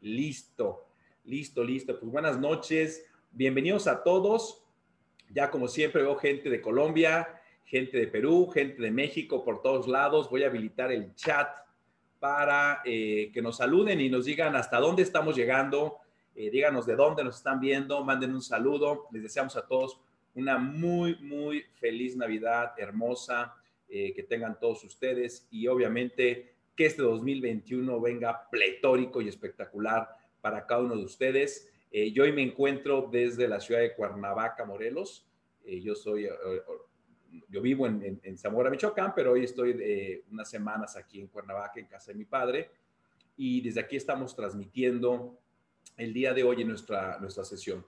Listo, listo, listo. Pues buenas noches, bienvenidos a todos. Ya como siempre veo gente de Colombia, gente de Perú, gente de México por todos lados. Voy a habilitar el chat para eh, que nos saluden y nos digan hasta dónde estamos llegando. Eh, díganos de dónde nos están viendo, manden un saludo. Les deseamos a todos una muy, muy feliz Navidad hermosa eh, que tengan todos ustedes y obviamente que este 2021 venga pletórico y espectacular para cada uno de ustedes. Eh, yo hoy me encuentro desde la ciudad de Cuernavaca, Morelos. Eh, yo soy, eh, yo vivo en, Zamora, Michoacán, pero hoy estoy unas semanas aquí en Cuernavaca, en casa de mi padre. Y desde aquí estamos transmitiendo el día de hoy en nuestra, nuestra sesión.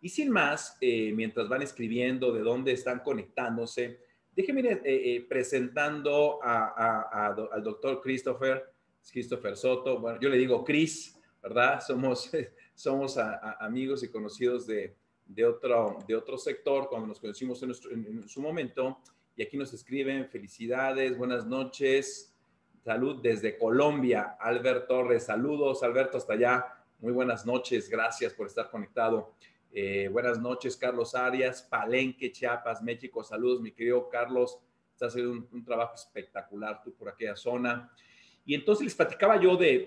Y sin más, mientras van escribiendo de dónde están conectándose, Déjeme ir eh, eh, presentando al doctor Christopher, Christopher Soto. Bueno, yo le digo Chris, ¿verdad? Somos, amigos y conocidos de, otro, sector cuando nos conocimos en, su momento. Y aquí nos escriben felicidades, buenas noches, salud desde Colombia. Alberto Torres, saludos, Alberto, hasta allá. Muy buenas noches, gracias por estar conectado. Eh, buenas noches, Carlos Arias, Palenque, Chiapas, México. Saludos, mi querido Carlos. Estás haciendo un, trabajo espectacular tú por aquella zona. Y entonces les platicaba yo de,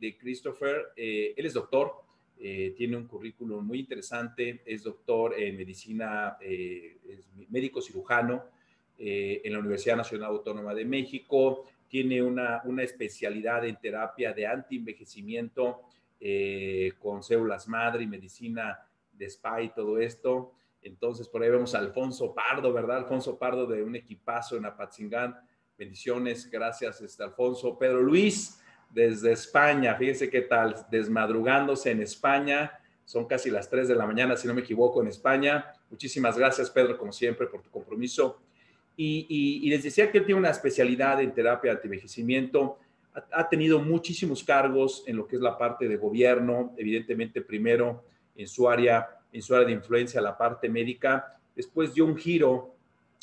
de, Christopher. Eh, él es doctor, eh, tiene un currículum muy interesante, es doctor en medicina, es médico cirujano en la Universidad Nacional Autónoma de México, tiene una, una especialidad en terapia de anti envejecimiento con células madre y medicina de SPA y todo esto. Entonces, por ahí vemos a Alfonso Pardo, ¿verdad? Alfonso Pardo de un equipazo en Apatzingán. Bendiciones, gracias, este Alfonso. Pedro Luis, desde España, fíjense qué tal, desmadrugándose en España. Son casi las 3 de la mañana, si no me equivoco, en España. Muchísimas gracias, Pedro, como siempre, por tu compromiso. Y, les decía que él tiene una especialidad en terapia de envejecimiento. ha tenido muchísimos cargos en lo que es la parte de gobierno, evidentemente primero en su área, en su área de influencia, la parte médica. Después dio un giro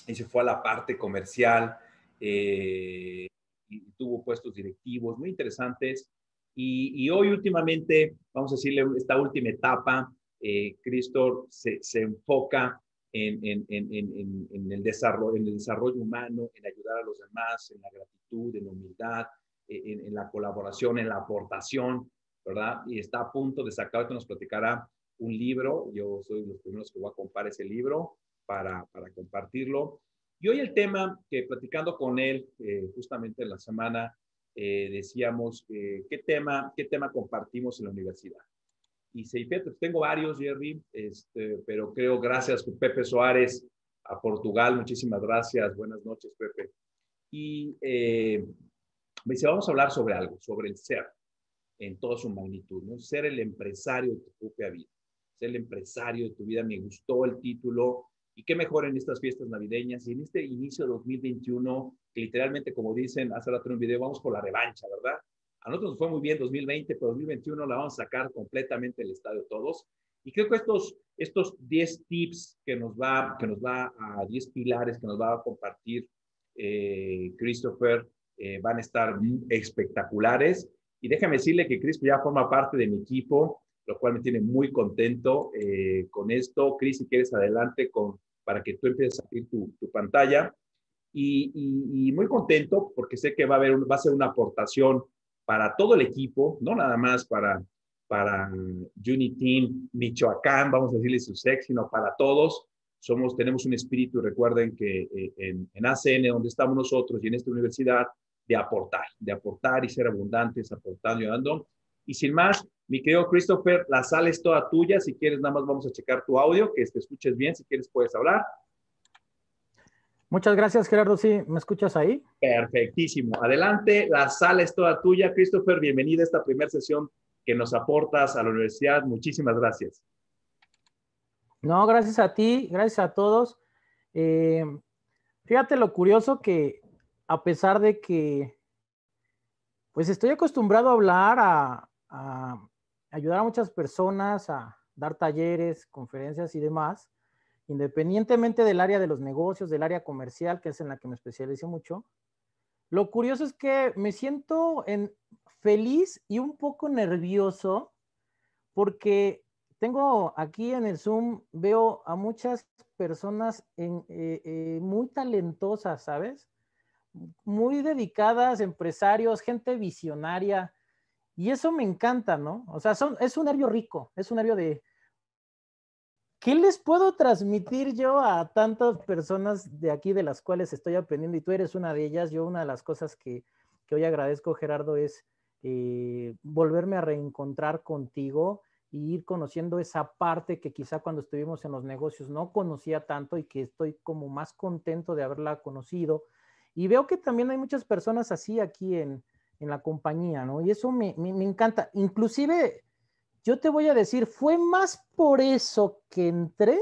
y se fue a la parte comercial. Eh, y tuvo puestos directivos muy interesantes. Y, hoy últimamente, vamos a decirle, esta última etapa, eh, Cristo se, se enfoca en, en, en, en, el desarrollo, en el desarrollo humano, en ayudar a los demás, en la gratitud, en la humildad, eh, en, la colaboración, en la aportación, ¿verdad? Y está a punto de sacar, que nos platicará un libro. Yo soy de los primeros que voy a comprar ese libro para, para compartirlo. Y hoy el tema que platicando con él eh, justamente en la semana eh, decíamos eh, qué tema qué tema compartimos en la universidad. Y se tengo varios, Jerry, este, pero creo gracias Pepe Soares a Portugal, muchísimas gracias, buenas noches Pepe. Y me dice, vamos a hablar sobre algo, sobre el ser en toda su magnitud, ¿no? ser el empresario que ocupe a vida ser el empresario de tu vida, me gustó el título. Y qué mejor en estas fiestas navideñas y en este inicio de 2021, que literalmente, como dicen hace rato en un video, vamos por la revancha, ¿verdad? A nosotros nos fue muy bien 2020, pero 2021 la vamos a sacar completamente del estadio todos. Y creo que estos, estos 10 tips que nos va, que nos va a 10 pilares que nos va a compartir eh, Christopher eh, van a estar espectaculares. Y déjame decirle que Chris ya forma parte de mi equipo lo cual me tiene muy contento eh, con esto. Cris, si quieres, adelante con, para que tú empieces a abrir tu, pantalla. Y, muy contento porque sé que va a, haber, va a ser una aportación para todo el equipo, no nada más para, para Team Michoacán, vamos a decirle su sex, sino para todos. Somos, tenemos un espíritu, recuerden que eh, en, en ACN, donde estamos nosotros y en esta universidad, de aportar, de aportar y ser abundantes, aportando y dando. Y sin más, mi querido Christopher, la sala es toda tuya. Si quieres, nada más vamos a checar tu audio, que te escuches bien. Si quieres, puedes hablar. Muchas gracias, Gerardo. Sí, ¿me escuchas ahí? Perfectísimo. Adelante, la sala es toda tuya. Christopher, bienvenido a esta primera sesión que nos aportas a la universidad. Muchísimas gracias. No, gracias a ti, gracias a todos. Eh, fíjate lo curioso que a pesar de que, pues estoy acostumbrado a hablar, a, ayudar a muchas personas a dar talleres, conferencias y demás, independientemente del área de los negocios, del área comercial, que es en la que me especialicé mucho. Lo curioso es que me siento en, feliz y un poco nervioso porque tengo aquí en el Zoom, veo a muchas personas eh, eh, muy talentosas, ¿sabes? Muy dedicadas, empresarios, gente visionaria, y eso me encanta, ¿no? O sea, es un nervio rico, es un nervio de, ¿qué les puedo transmitir yo a tantas personas de aquí de las cuales estoy aprendiendo? Y tú eres una de ellas. Yo una de las cosas que, hoy agradezco, Gerardo, es eh, volverme a reencontrar contigo y ir conociendo esa parte que quizá cuando estuvimos en los negocios no conocía tanto y que estoy como más contento de haberla conocido. Y veo que también hay muchas personas así aquí en, en la compañía, ¿no? Y eso me, encanta. Inclusive, yo te voy a decir, fue más por eso que entré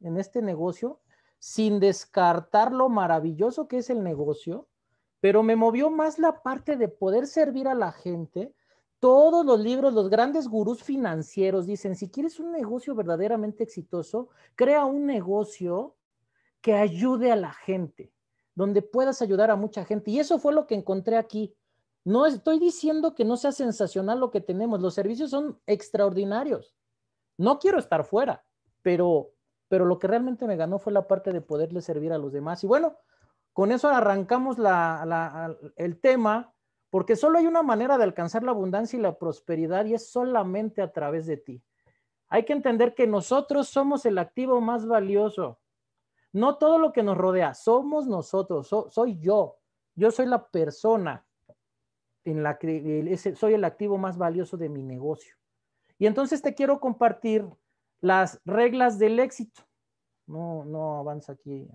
en este negocio, sin descartar lo maravilloso que es el negocio, pero me movió más la parte de poder servir a la gente. Todos los libros, los grandes gurús financieros dicen, si quieres un negocio verdaderamente exitoso, crea un negocio que ayude a la gente, donde puedas ayudar a mucha gente. Y eso fue lo que encontré aquí. No estoy diciendo que no sea sensacional lo que tenemos, los servicios son extraordinarios. No quiero estar fuera, pero, pero lo que realmente me ganó fue la parte de poderle servir a los demás. Y bueno, con eso arrancamos la, el tema, porque solo hay una manera de alcanzar la abundancia y la prosperidad y es solamente a través de ti. Hay que entender que nosotros somos el activo más valioso. No todo lo que nos rodea, somos nosotros, soy yo, yo soy la persona la que soy el activo más valioso de mi negocio. Y entonces te quiero compartir las reglas del éxito. No, no avanza aquí.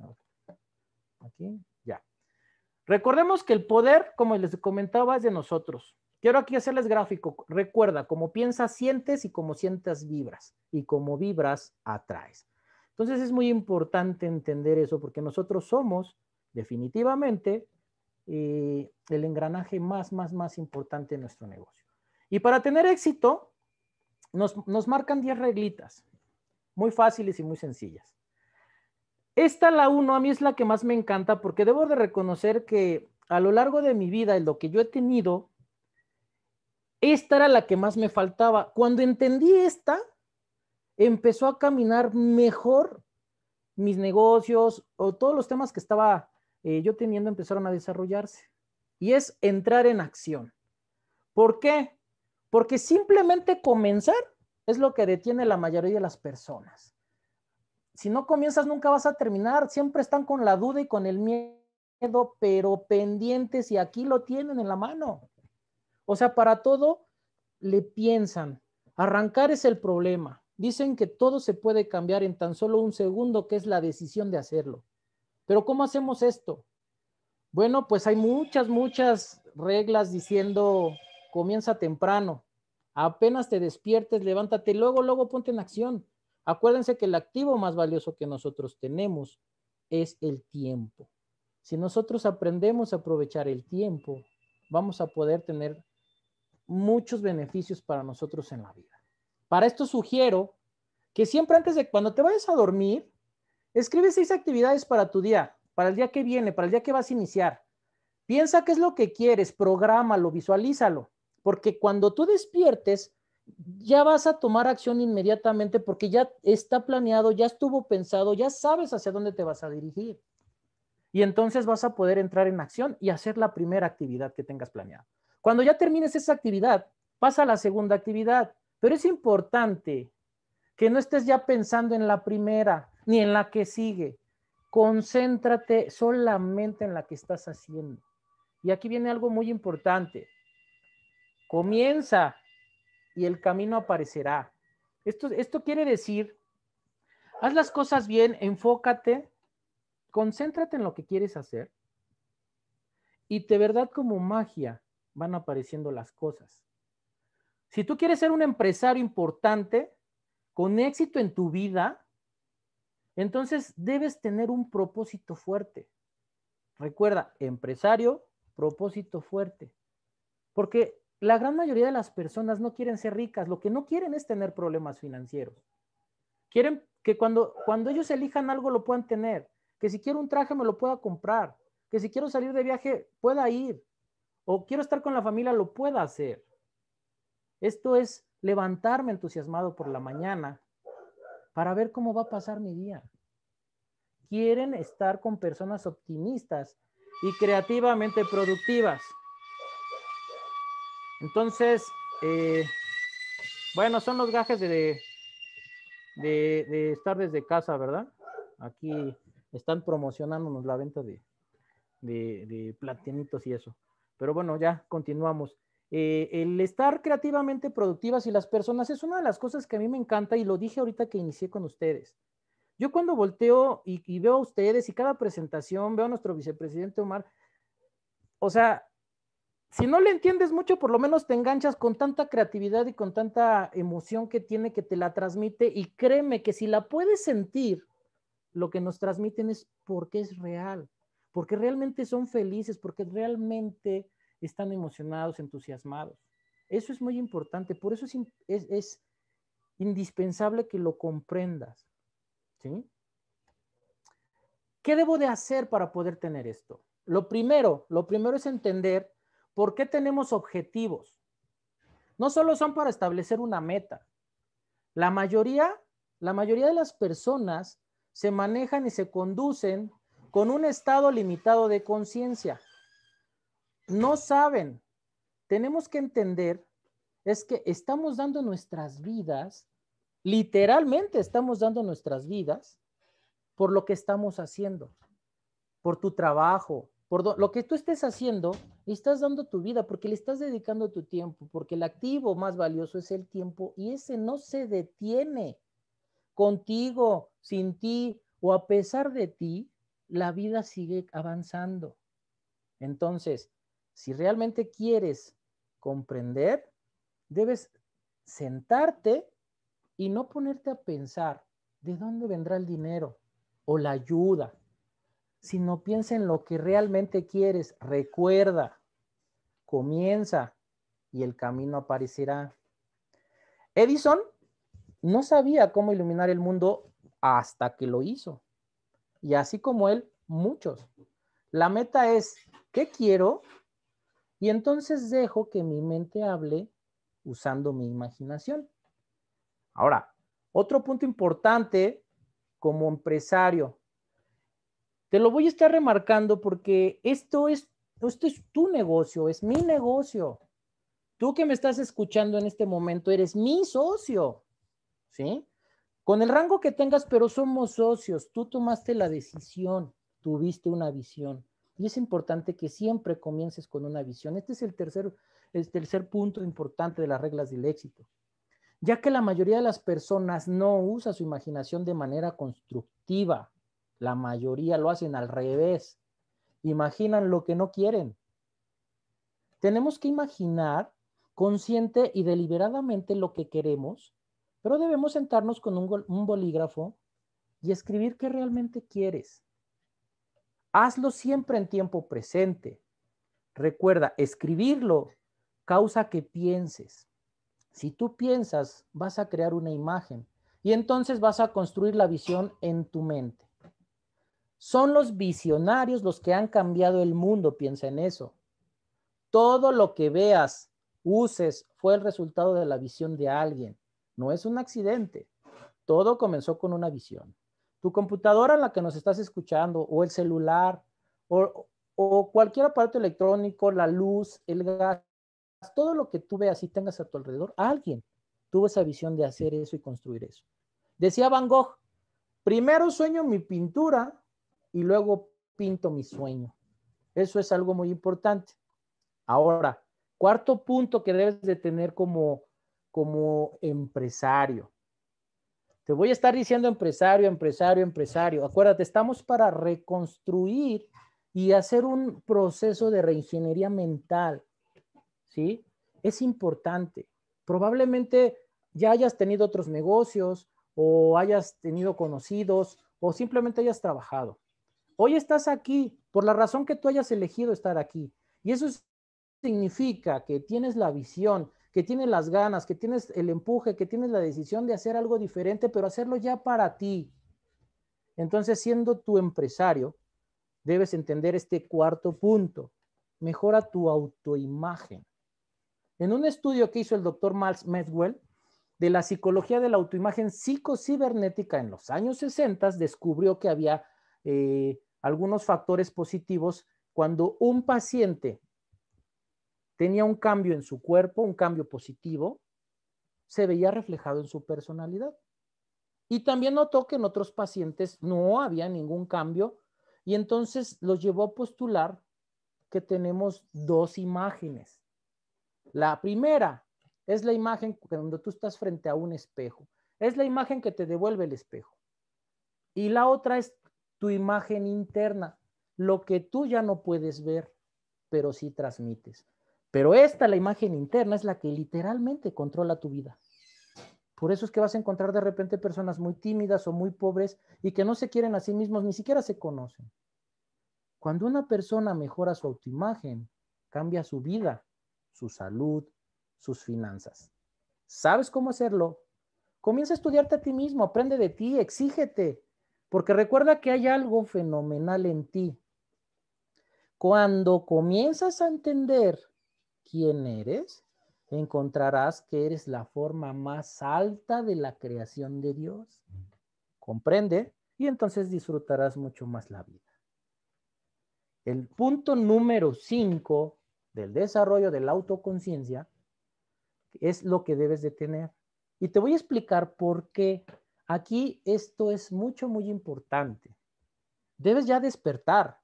Aquí, ya. Recordemos que el poder, como les comentaba, es de nosotros. Quiero aquí hacerles gráfico. Recuerda, como piensas, sientes y como sientas, vibras. Y como vibras, atraes. Entonces es muy importante entender eso porque nosotros somos definitivamente eh, el engranaje más, más, más importante de nuestro negocio. Y para tener éxito, nos, nos marcan 10 reglitas, muy fáciles y muy sencillas. Esta, la 1, a mí es la que más me encanta porque debo de reconocer que a lo largo de mi vida, en lo que yo he tenido, esta era la que más me faltaba. Cuando entendí esta, empezó a caminar mejor mis negocios o todos los temas que estaba eh, yo teniendo empezaron a desarrollarse. Y es entrar en acción. ¿Por qué? Porque simplemente comenzar es lo que detiene la mayoría de las personas. Si no comienzas, nunca vas a terminar. Siempre están con la duda y con el miedo, pero pendientes y aquí lo tienen en la mano. O sea, para todo le piensan. Arrancar es el problema. Dicen que todo se puede cambiar en tan solo un segundo, que es la decisión de hacerlo. Pero ¿cómo hacemos esto? Bueno, pues hay muchas, muchas reglas diciendo, comienza temprano, apenas te despiertes, levántate, luego, luego ponte en acción. Acuérdense que el activo más valioso que nosotros tenemos es el tiempo. Si nosotros aprendemos a aprovechar el tiempo, vamos a poder tener muchos beneficios para nosotros en la vida. Para esto sugiero que siempre antes de cuando te vayas a dormir, Escribe seis actividades para tu día, para el día que viene, para el día que vas a iniciar. Piensa qué es lo que quieres, prográmalo, visualízalo, porque cuando tú despiertes, ya vas a tomar acción inmediatamente porque ya está planeado, ya estuvo pensado, ya sabes hacia dónde te vas a dirigir. Y entonces vas a poder entrar en acción y hacer la primera actividad que tengas planeada. Cuando ya termines esa actividad, pasa a la segunda actividad, pero es importante que no estés ya pensando en la primera, ni en la que sigue. Concéntrate solamente en la que estás haciendo. Y aquí viene algo muy importante. Comienza y el camino aparecerá. Esto, esto quiere decir, haz las cosas bien, enfócate, concéntrate en lo que quieres hacer y de verdad como magia van apareciendo las cosas. Si tú quieres ser un empresario importante, con éxito en tu vida, entonces, debes tener un propósito fuerte. Recuerda, empresario, propósito fuerte. Porque la gran mayoría de las personas no quieren ser ricas, lo que no quieren es tener problemas financieros. Quieren que cuando, cuando ellos elijan algo lo puedan tener, que si quiero un traje me lo pueda comprar, que si quiero salir de viaje pueda ir, o quiero estar con la familia lo pueda hacer. Esto es levantarme entusiasmado por la mañana, para ver cómo va a pasar mi día. Quieren estar con personas optimistas y creativamente productivas. Entonces, eh, bueno, son los gajes de, de, estar desde casa, ¿verdad? Aquí están promocionándonos la venta de, de platinitos y eso. Pero bueno, ya continuamos. Eh, el estar creativamente productivas y las personas es una de las cosas que a mí me encanta y lo dije ahorita que inicié con ustedes. Yo cuando volteo y, y veo a ustedes y cada presentación, veo a nuestro vicepresidente Omar, o sea, si no le entiendes mucho, por lo menos te enganchas con tanta creatividad y con tanta emoción que tiene que te la transmite y créeme que si la puedes sentir, lo que nos transmiten es porque es real, porque realmente son felices, porque realmente están emocionados, entusiasmados. Eso es muy importante, por eso es, indispensable que lo comprendas. ¿sí? ¿Qué debo de hacer para poder tener esto? Lo primero, lo primero es entender por qué tenemos objetivos. No solo son para establecer una meta. La mayoría, la mayoría de las personas se manejan y se conducen con un estado limitado de conciencia no saben. Tenemos que entender es que estamos dando nuestras vidas, literalmente estamos dando nuestras vidas por lo que estamos haciendo, por tu trabajo, por lo que tú estés haciendo, estás dando tu vida porque le estás dedicando tu tiempo, porque el activo más valioso es el tiempo y ese no se detiene. Contigo, sin ti o a pesar de ti, la vida sigue avanzando. Entonces, si realmente quieres comprender, debes sentarte y no ponerte a pensar de dónde vendrá el dinero o la ayuda, sino piensa en lo que realmente quieres. Recuerda, comienza y el camino aparecerá. Edison no sabía cómo iluminar el mundo hasta que lo hizo. Y así como él, muchos. La meta es, ¿qué quiero? Y entonces dejo que mi mente hable usando mi imaginación. Ahora, otro punto importante como empresario. Te lo voy a estar remarcando porque esto es, esto es tu negocio, es mi negocio. Tú que me estás escuchando en este momento eres mi socio, ¿sí? Con el rango que tengas, pero somos socios. Tú tomaste la decisión, tuviste una visión. Y es importante que siempre comiences con una visión. Este es el tercer, el tercer punto importante de las reglas del éxito. Ya que la mayoría de las personas no usa su imaginación de manera constructiva, la mayoría lo hacen al revés. Imaginan lo que no quieren. Tenemos que imaginar consciente y deliberadamente lo que queremos, pero debemos sentarnos con un, un bolígrafo y escribir qué realmente quieres. Hazlo siempre en tiempo presente. Recuerda, escribirlo causa que pienses. Si tú piensas, vas a crear una imagen y entonces vas a construir la visión en tu mente. Son los visionarios los que han cambiado el mundo, piensa en eso. Todo lo que veas, uses, fue el resultado de la visión de alguien. No es un accidente. Todo comenzó con una visión tu computadora en la que nos estás escuchando o el celular o, cualquier aparato electrónico, la luz, el gas, todo lo que tú veas y tengas a tu alrededor, alguien tuvo esa visión de hacer eso y construir eso. Decía Van Gogh, primero sueño mi pintura y luego pinto mi sueño. Eso es algo muy importante. Ahora, cuarto punto que debes de tener como, como empresario. Te voy a estar diciendo empresario, empresario, empresario. Acuérdate, estamos para reconstruir y hacer un proceso de reingeniería mental. ¿Sí? Es importante. Probablemente ya hayas tenido otros negocios o hayas tenido conocidos o simplemente hayas trabajado. Hoy estás aquí por la razón que tú hayas elegido estar aquí. Y eso significa que tienes la visión, que tienes las ganas, que tienes el empuje, que tienes la decisión de hacer algo diferente, pero hacerlo ya para ti. Entonces, siendo tu empresario, debes entender este cuarto punto. Mejora tu autoimagen. En un estudio que hizo el doctor Miles Medwell de la psicología de la autoimagen psicocibernética en los años 60, descubrió que había eh, algunos factores positivos cuando un paciente tenía un cambio en su cuerpo, un cambio positivo, se veía reflejado en su personalidad. Y también notó que en otros pacientes no había ningún cambio y entonces los llevó a postular que tenemos dos imágenes. La primera es la imagen cuando tú estás frente a un espejo. Es la imagen que te devuelve el espejo. Y la otra es tu imagen interna, lo que tú ya no puedes ver, pero sí transmites. Pero esta, la imagen interna, es la que literalmente controla tu vida. Por eso es que vas a encontrar de repente personas muy tímidas o muy pobres y que no se quieren a sí mismos, ni siquiera se conocen. Cuando una persona mejora su autoimagen, cambia su vida, su salud, sus finanzas. ¿Sabes cómo hacerlo? Comienza a estudiarte a ti mismo, aprende de ti, exígete, porque recuerda que hay algo fenomenal en ti. Cuando comienzas a entender quién eres, encontrarás que eres la forma más alta de la creación de Dios. Comprende y entonces disfrutarás mucho más la vida. El punto número 5 del desarrollo de la autoconciencia es lo que debes de tener. Y te voy a explicar por qué. Aquí esto es mucho, muy importante. Debes ya despertar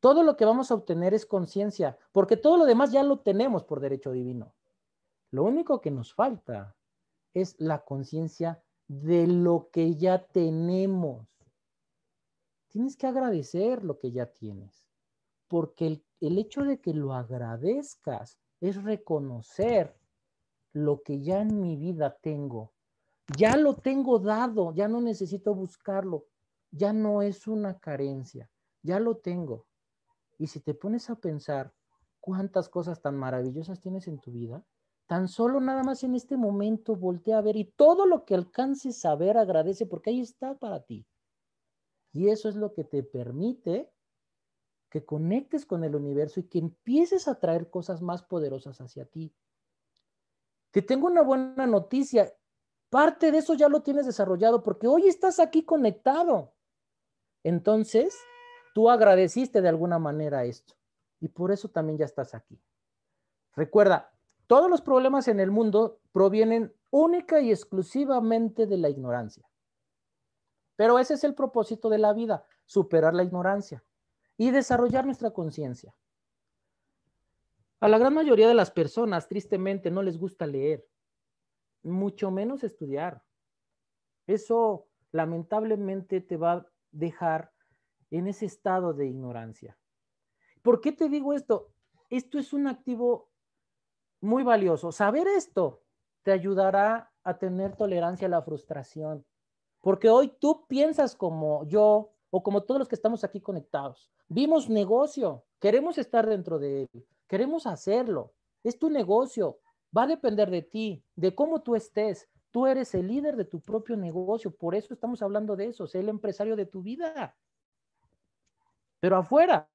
todo lo que vamos a obtener es conciencia, porque todo lo demás ya lo tenemos por derecho divino. Lo único que nos falta es la conciencia de lo que ya tenemos. Tienes que agradecer lo que ya tienes, porque el, hecho de que lo agradezcas es reconocer lo que ya en mi vida tengo. Ya lo tengo dado, ya no necesito buscarlo, ya no es una carencia, ya lo tengo. Y si te pones a pensar cuántas cosas tan maravillosas tienes en tu vida, tan solo nada más en este momento voltea a ver y todo lo que alcances a ver agradece porque ahí está para ti. Y eso es lo que te permite que conectes con el universo y que empieces a traer cosas más poderosas hacia ti. Te tengo una buena noticia. Parte de eso ya lo tienes desarrollado porque hoy estás aquí conectado. Entonces, Tú agradeciste de alguna manera esto y por eso también ya estás aquí. Recuerda, todos los problemas en el mundo provienen única y exclusivamente de la ignorancia. Pero ese es el propósito de la vida, superar la ignorancia y desarrollar nuestra conciencia. A la gran mayoría de las personas, tristemente, no les gusta leer, mucho menos estudiar. Eso lamentablemente te va a dejar en ese estado de ignorancia. ¿Por qué te digo esto? Esto es un activo muy valioso. Saber esto te ayudará a tener tolerancia a la frustración, porque hoy tú piensas como yo o como todos los que estamos aquí conectados. Vimos negocio, queremos estar dentro de él, queremos hacerlo. Es tu negocio, va a depender de ti, de cómo tú estés. Tú eres el líder de tu propio negocio, por eso estamos hablando de eso, es el empresario de tu vida pero afuera,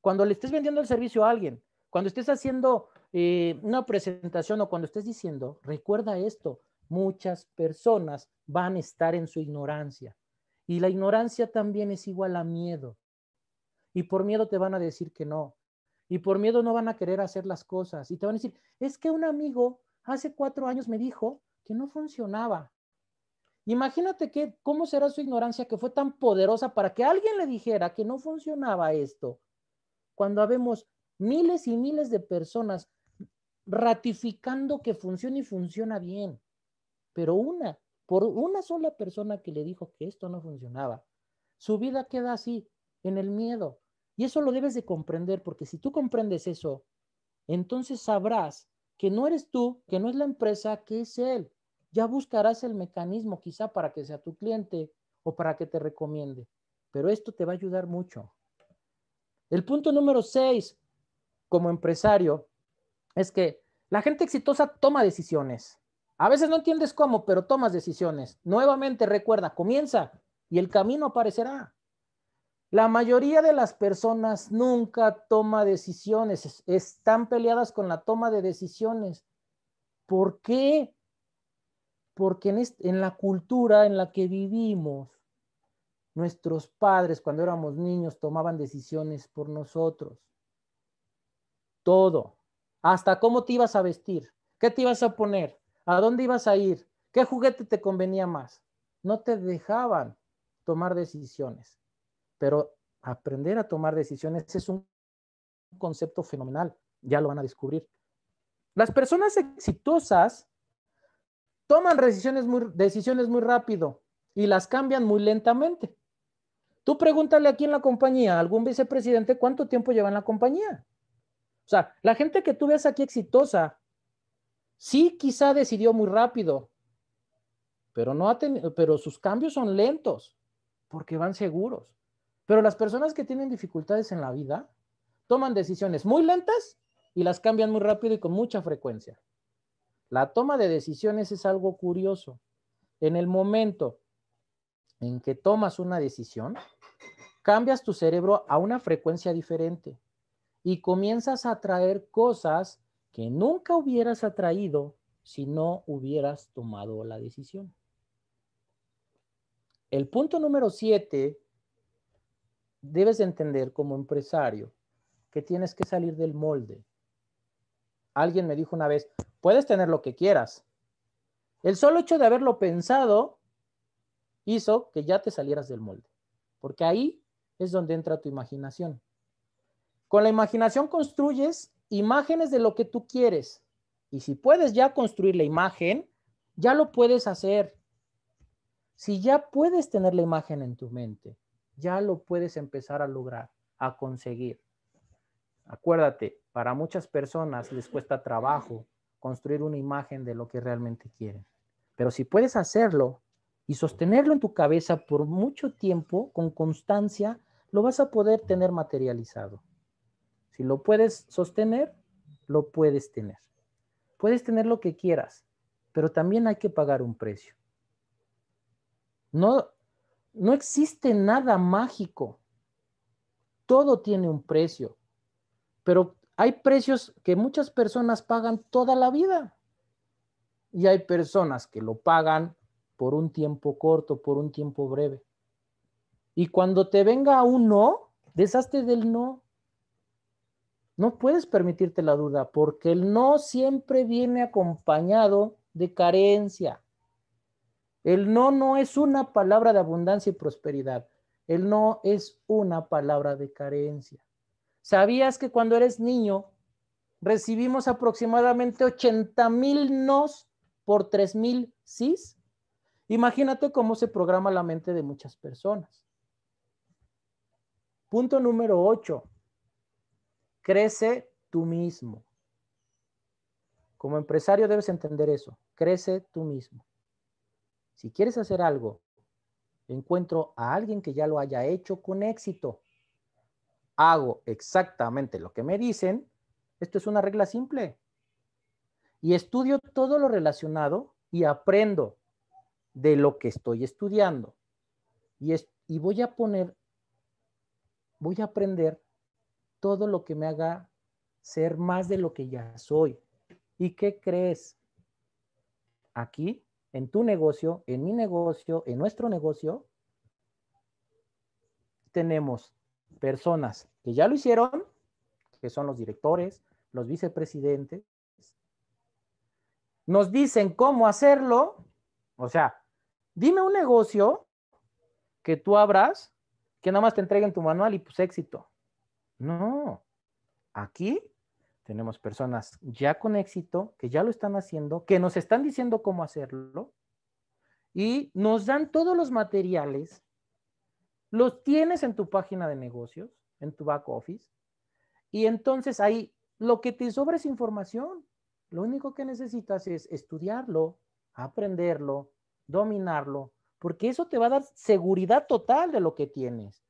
cuando le estés vendiendo el servicio a alguien, cuando estés haciendo eh, una presentación o cuando estés diciendo, recuerda esto, muchas personas van a estar en su ignorancia. Y la ignorancia también es igual a miedo. Y por miedo te van a decir que no. Y por miedo no van a querer hacer las cosas. Y te van a decir, es que un amigo hace cuatro años me dijo que no funcionaba. Imagínate que, cómo será su ignorancia que fue tan poderosa para que alguien le dijera que no funcionaba esto, cuando habemos miles y miles de personas ratificando que funciona y funciona bien, pero una, por una sola persona que le dijo que esto no funcionaba, su vida queda así, en el miedo. Y eso lo debes de comprender, porque si tú comprendes eso, entonces sabrás que no eres tú, que no es la empresa, que es él ya buscarás el mecanismo quizá para que sea tu cliente o para que te recomiende. Pero esto te va a ayudar mucho. El punto número seis, como empresario, es que la gente exitosa toma decisiones. A veces no entiendes cómo, pero tomas decisiones. Nuevamente recuerda, comienza y el camino aparecerá. La mayoría de las personas nunca toma decisiones, están peleadas con la toma de decisiones. ¿Por qué? porque en, la cultura en la que vivimos, nuestros padres cuando éramos niños tomaban decisiones por nosotros. Todo. Hasta cómo te ibas a vestir, qué te ibas a poner, a dónde ibas a ir, qué juguete te convenía más. No te dejaban tomar decisiones. Pero aprender a tomar decisiones es un concepto fenomenal. Ya lo van a descubrir. Las personas exitosas toman decisiones muy, rápido y las cambian muy lentamente. Tú pregúntale aquí en la compañía, a algún vicepresidente, cuánto tiempo lleva en la compañía. O sea, la gente que tú ves aquí exitosa, sí quizá decidió muy rápido, pero, no tenido, pero sus cambios son lentos porque van seguros. Pero las personas que tienen dificultades en la vida toman decisiones muy lentas y las cambian muy rápido y con mucha frecuencia. La toma de decisiones es algo curioso. En el momento en que tomas una decisión, cambias tu cerebro a una frecuencia diferente y comienzas a atraer cosas que nunca hubieras atraído si no hubieras tomado la decisión. El punto número siete, debes entender como empresario que tienes que salir del molde. Alguien me dijo una vez, puedes tener lo que quieras. El solo hecho de haberlo pensado hizo que ya te salieras del molde, porque ahí es donde entra tu imaginación. Con la imaginación construyes imágenes de lo que tú quieres. Y si puedes ya construir la imagen, ya lo puedes hacer. Si ya puedes tener la imagen en tu mente, ya lo puedes empezar a lograr, a conseguir. Acuérdate, para muchas personas les cuesta trabajo construir una imagen de lo que realmente quieren. Pero si puedes hacerlo y sostenerlo en tu cabeza por mucho tiempo, con constancia, lo vas a poder tener materializado. Si lo puedes sostener, lo puedes tener. Puedes tener lo que quieras, pero también hay que pagar un precio. No, no existe nada mágico. Todo tiene un precio. Pero hay precios que muchas personas pagan toda la vida y hay personas que lo pagan por un tiempo corto, por un tiempo breve. Y cuando te venga un no, deshazte del no. No puedes permitirte la duda porque el no siempre viene acompañado de carencia. El no no es una palabra de abundancia y prosperidad. El no es una palabra de carencia. ¿Sabías que cuando eres niño recibimos aproximadamente 80 mil nos por 3 mil sí? Imagínate cómo se programa la mente de muchas personas. Punto número 8. Crece tú mismo. Como empresario debes entender eso. Crece tú mismo. Si quieres hacer algo, encuentro a alguien que ya lo haya hecho con éxito hago exactamente lo que me dicen, esto es una regla simple. Y estudio todo lo relacionado y aprendo de lo que estoy estudiando. Y, y voy a poner, voy a aprender todo lo que me haga ser más de lo que ya soy. ¿Y qué crees? Aquí, en tu negocio, en mi negocio, en nuestro negocio, tenemos personas que ya lo hicieron, que son los directores, los vicepresidentes, nos dicen cómo hacerlo. O sea, dime un negocio que tú abras, que nada más te entreguen tu manual y pues éxito. No, aquí tenemos personas ya con éxito, que ya lo están haciendo, que nos están diciendo cómo hacerlo y nos dan todos los materiales los tienes en tu página de negocios, en tu back office, y entonces ahí lo que te sobra es información. Lo único que necesitas es estudiarlo, aprenderlo, dominarlo, porque eso te va a dar seguridad total de lo que tienes.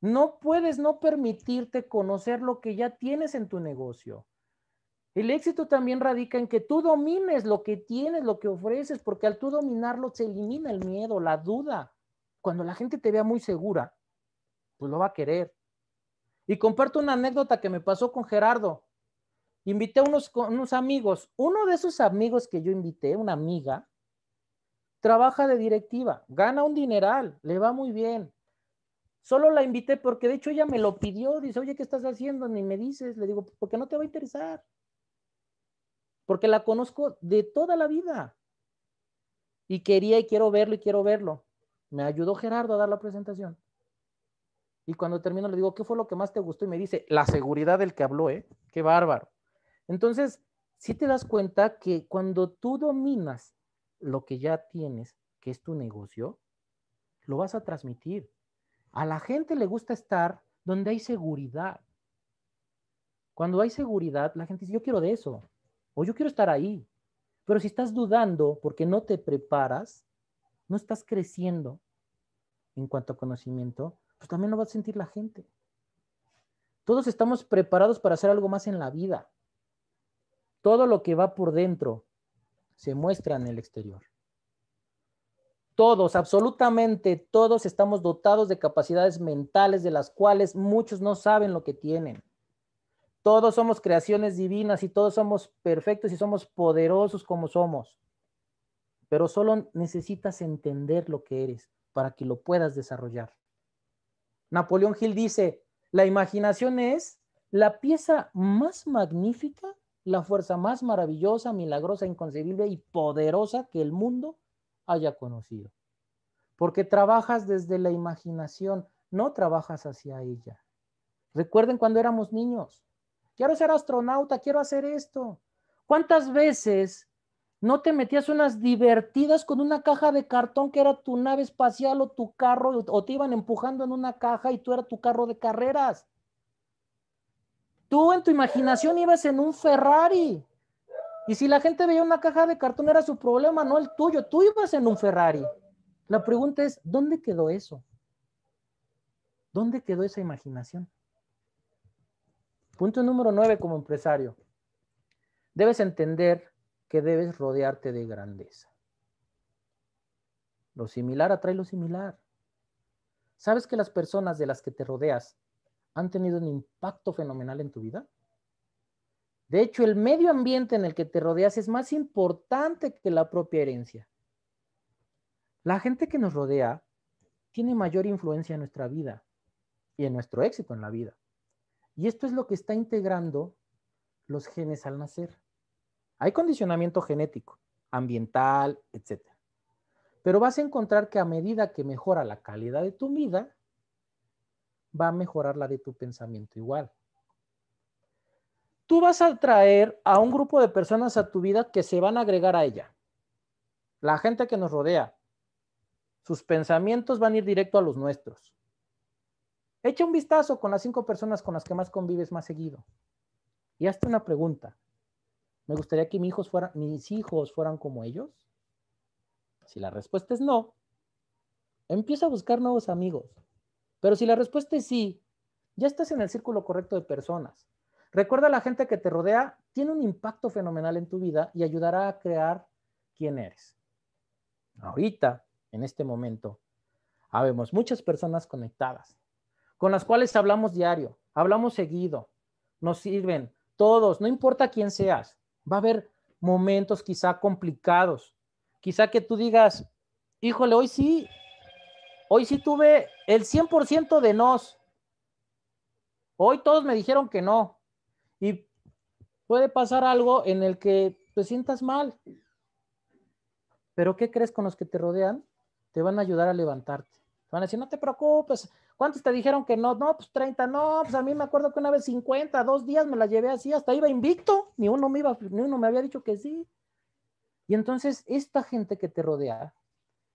No puedes no permitirte conocer lo que ya tienes en tu negocio. El éxito también radica en que tú domines lo que tienes, lo que ofreces, porque al tú dominarlo se elimina el miedo, la duda, cuando la gente te vea muy segura, pues lo va a querer. Y comparto una anécdota que me pasó con Gerardo. Invité a unos, amigos. Uno de esos amigos que yo invité, una amiga, trabaja de directiva, gana un dineral, le va muy bien. Solo la invité porque de hecho ella me lo pidió, dice, oye, ¿qué estás haciendo? Ni me dices, le digo, pues, porque no te va a interesar. Porque la conozco de toda la vida. Y quería y quiero verlo y quiero verlo. Me ayudó Gerardo a dar la presentación. Y cuando termino le digo, ¿qué fue lo que más te gustó? Y me dice, la seguridad del que habló, ¿eh? Qué bárbaro. Entonces, si te das cuenta que cuando tú dominas lo que ya tienes, que es tu negocio, lo vas a transmitir. A la gente le gusta estar donde hay seguridad. Cuando hay seguridad, la gente dice, yo quiero de eso, o yo quiero estar ahí. Pero si estás dudando porque no te preparas, no estás creciendo en cuanto a conocimiento, pues también lo va a sentir la gente. Todos estamos preparados para hacer algo más en la vida. Todo lo que va por dentro se muestra en el exterior. Todos, absolutamente todos estamos dotados de capacidades mentales de las cuales muchos no saben lo que tienen. Todos somos creaciones divinas y todos somos perfectos y somos poderosos como somos. Pero solo necesitas entender lo que eres para que lo puedas desarrollar. Napoleón Hill dice, la imaginación es la pieza más magnífica, la fuerza más maravillosa, milagrosa, inconcebible y poderosa que el mundo haya conocido. Porque trabajas desde la imaginación, no trabajas hacia ella. Recuerden cuando éramos niños, quiero ser astronauta, quiero hacer esto. ¿Cuántas veces no te metías unas divertidas con una caja de cartón que era tu nave espacial o tu carro, o te iban empujando en una caja y tú era tu carro de carreras. Tú en tu imaginación ibas en un Ferrari. Y si la gente veía una caja de cartón era su problema, no el tuyo. Tú ibas en un Ferrari. La pregunta es, ¿dónde quedó eso? ¿Dónde quedó esa imaginación? Punto número nueve como empresario. Debes entender que debes rodearte de grandeza. Lo similar atrae lo similar. ¿Sabes que las personas de las que te rodeas han tenido un impacto fenomenal en tu vida? De hecho, el medio ambiente en el que te rodeas es más importante que la propia herencia. La gente que nos rodea tiene mayor influencia en nuestra vida y en nuestro éxito en la vida. Y esto es lo que está integrando los genes al nacer. Hay condicionamiento genético, ambiental, etc. Pero vas a encontrar que a medida que mejora la calidad de tu vida, va a mejorar la de tu pensamiento igual. Tú vas a atraer a un grupo de personas a tu vida que se van a agregar a ella. La gente que nos rodea. Sus pensamientos van a ir directo a los nuestros. Echa un vistazo con las cinco personas con las que más convives más seguido. Y hazte una pregunta me gustaría que mis hijos fueran, mis hijos fueran como ellos. Si la respuesta es no, empieza a buscar nuevos amigos. Pero si la respuesta es sí, ya estás en el círculo correcto de personas. Recuerda la gente que te rodea, tiene un impacto fenomenal en tu vida y ayudará a crear quién eres. Ahorita, en este momento, habemos muchas personas conectadas, con las cuales hablamos diario, hablamos seguido, nos sirven todos, no importa quién seas va a haber momentos quizá complicados, quizá que tú digas, híjole, hoy sí, hoy sí tuve el 100% de nos, hoy todos me dijeron que no, y puede pasar algo en el que te sientas mal, pero ¿qué crees con los que te rodean? Te van a ayudar a levantarte, te van a decir, no te preocupes, ¿Cuántos te dijeron que no? No, pues 30, no, pues a mí me acuerdo que una vez 50, dos días me la llevé así, hasta iba invicto, ni uno me iba, ni uno me había dicho que sí. Y entonces esta gente que te rodea,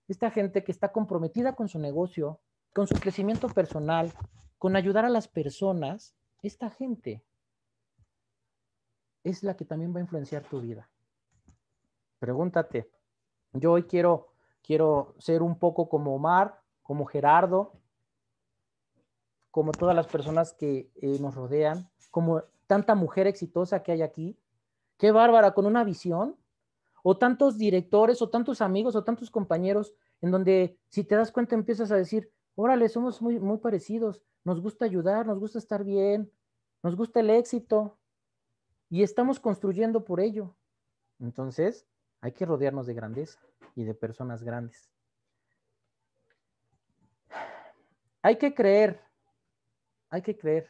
esta gente que está comprometida con su negocio, con su crecimiento personal, con ayudar a las personas, esta gente es la que también va a influenciar tu vida. Pregúntate, yo hoy quiero quiero ser un poco como Omar, como Gerardo, como todas las personas que eh, nos rodean, como tanta mujer exitosa que hay aquí. Qué bárbara, con una visión. O tantos directores, o tantos amigos, o tantos compañeros, en donde si te das cuenta empiezas a decir, órale, somos muy, muy parecidos, nos gusta ayudar, nos gusta estar bien, nos gusta el éxito, y estamos construyendo por ello. Entonces, hay que rodearnos de grandeza y de personas grandes. Hay que creer hay que creer.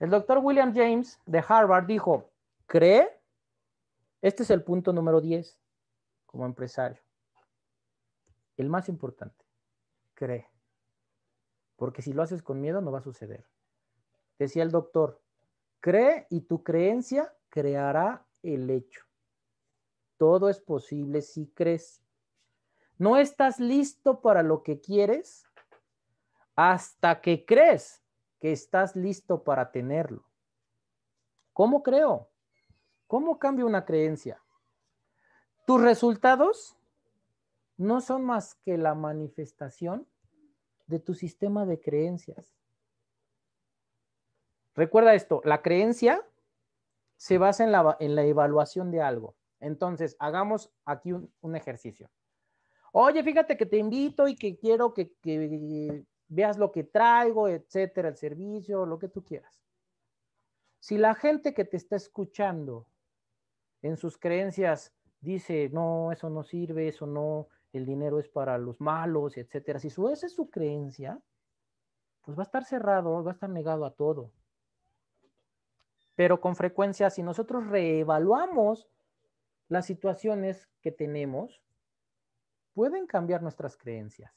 El doctor William James de Harvard dijo, cree. Este es el punto número 10 como empresario. El más importante, cree. Porque si lo haces con miedo no va a suceder. Decía el doctor, cree y tu creencia creará el hecho. Todo es posible si crees. No estás listo para lo que quieres hasta que crees que estás listo para tenerlo. ¿Cómo creo? ¿Cómo cambio una creencia? Tus resultados no son más que la manifestación de tu sistema de creencias. Recuerda esto, la creencia se basa en la, en la evaluación de algo. Entonces, hagamos aquí un, un, ejercicio. Oye, fíjate que te invito y que quiero que, que veas lo que traigo, etcétera, el servicio, lo que tú quieras. Si la gente que te está escuchando en sus creencias dice, no, eso no sirve, eso no, el dinero es para los malos, etcétera, si esa es su creencia, pues va a estar cerrado, va a estar negado a todo. Pero con frecuencia, si nosotros reevaluamos las situaciones que tenemos, pueden cambiar nuestras creencias.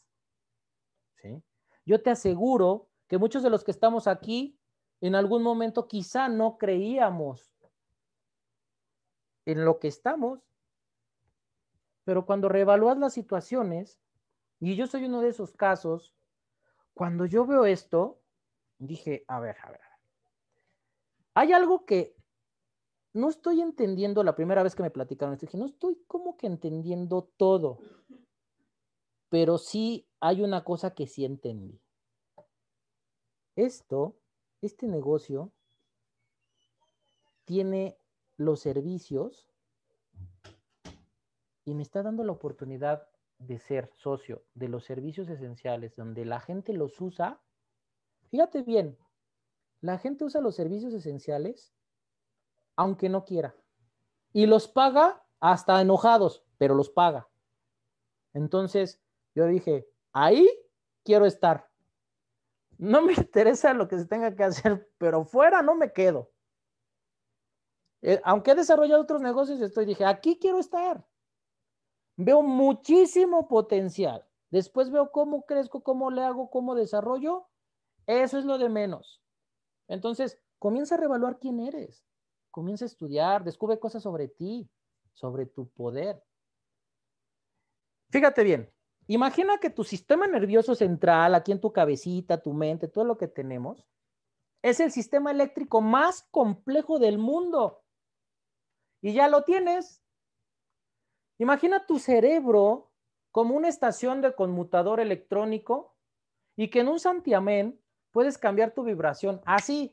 ¿Sí? Yo te aseguro que muchos de los que estamos aquí en algún momento quizá no creíamos en lo que estamos, pero cuando reevalúas las situaciones, y yo soy uno de esos casos, cuando yo veo esto, dije, a ver, a ver, hay algo que no estoy entendiendo la primera vez que me platicaron dije, no estoy como que entendiendo todo, pero sí hay una cosa que sí mí. Esto, este negocio, tiene los servicios y me está dando la oportunidad de ser socio de los servicios esenciales donde la gente los usa. Fíjate bien, la gente usa los servicios esenciales aunque no quiera y los paga hasta enojados, pero los paga. Entonces, yo dije, Ahí quiero estar. No me interesa lo que se tenga que hacer, pero fuera no me quedo. Eh, aunque he desarrollado otros negocios, estoy dije, aquí quiero estar. Veo muchísimo potencial. Después veo cómo crezco, cómo le hago, cómo desarrollo. Eso es lo de menos. Entonces, comienza a revaluar quién eres. Comienza a estudiar, descubre cosas sobre ti, sobre tu poder. Fíjate bien, Imagina que tu sistema nervioso central, aquí en tu cabecita, tu mente, todo lo que tenemos, es el sistema eléctrico más complejo del mundo. Y ya lo tienes. Imagina tu cerebro como una estación de conmutador electrónico y que en un santiamén puedes cambiar tu vibración así,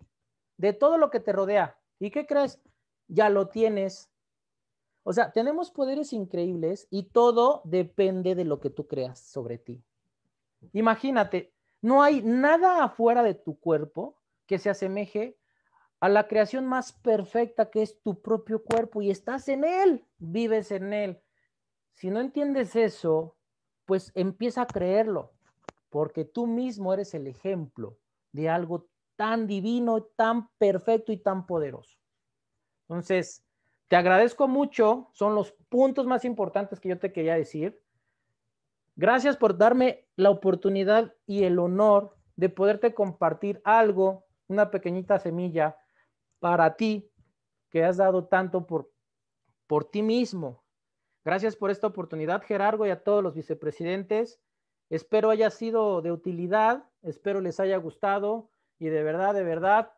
de todo lo que te rodea. ¿Y qué crees? Ya lo tienes. O sea, tenemos poderes increíbles y todo depende de lo que tú creas sobre ti. Imagínate, no hay nada afuera de tu cuerpo que se asemeje a la creación más perfecta que es tu propio cuerpo y estás en él, vives en él. Si no entiendes eso, pues empieza a creerlo, porque tú mismo eres el ejemplo de algo tan divino, tan perfecto y tan poderoso. Entonces, te agradezco mucho, son los puntos más importantes que yo te quería decir. Gracias por darme la oportunidad y el honor de poderte compartir algo, una pequeñita semilla para ti que has dado tanto por, por ti mismo. Gracias por esta oportunidad, Gerardo, y a todos los vicepresidentes. Espero haya sido de utilidad, espero les haya gustado y de verdad, de verdad,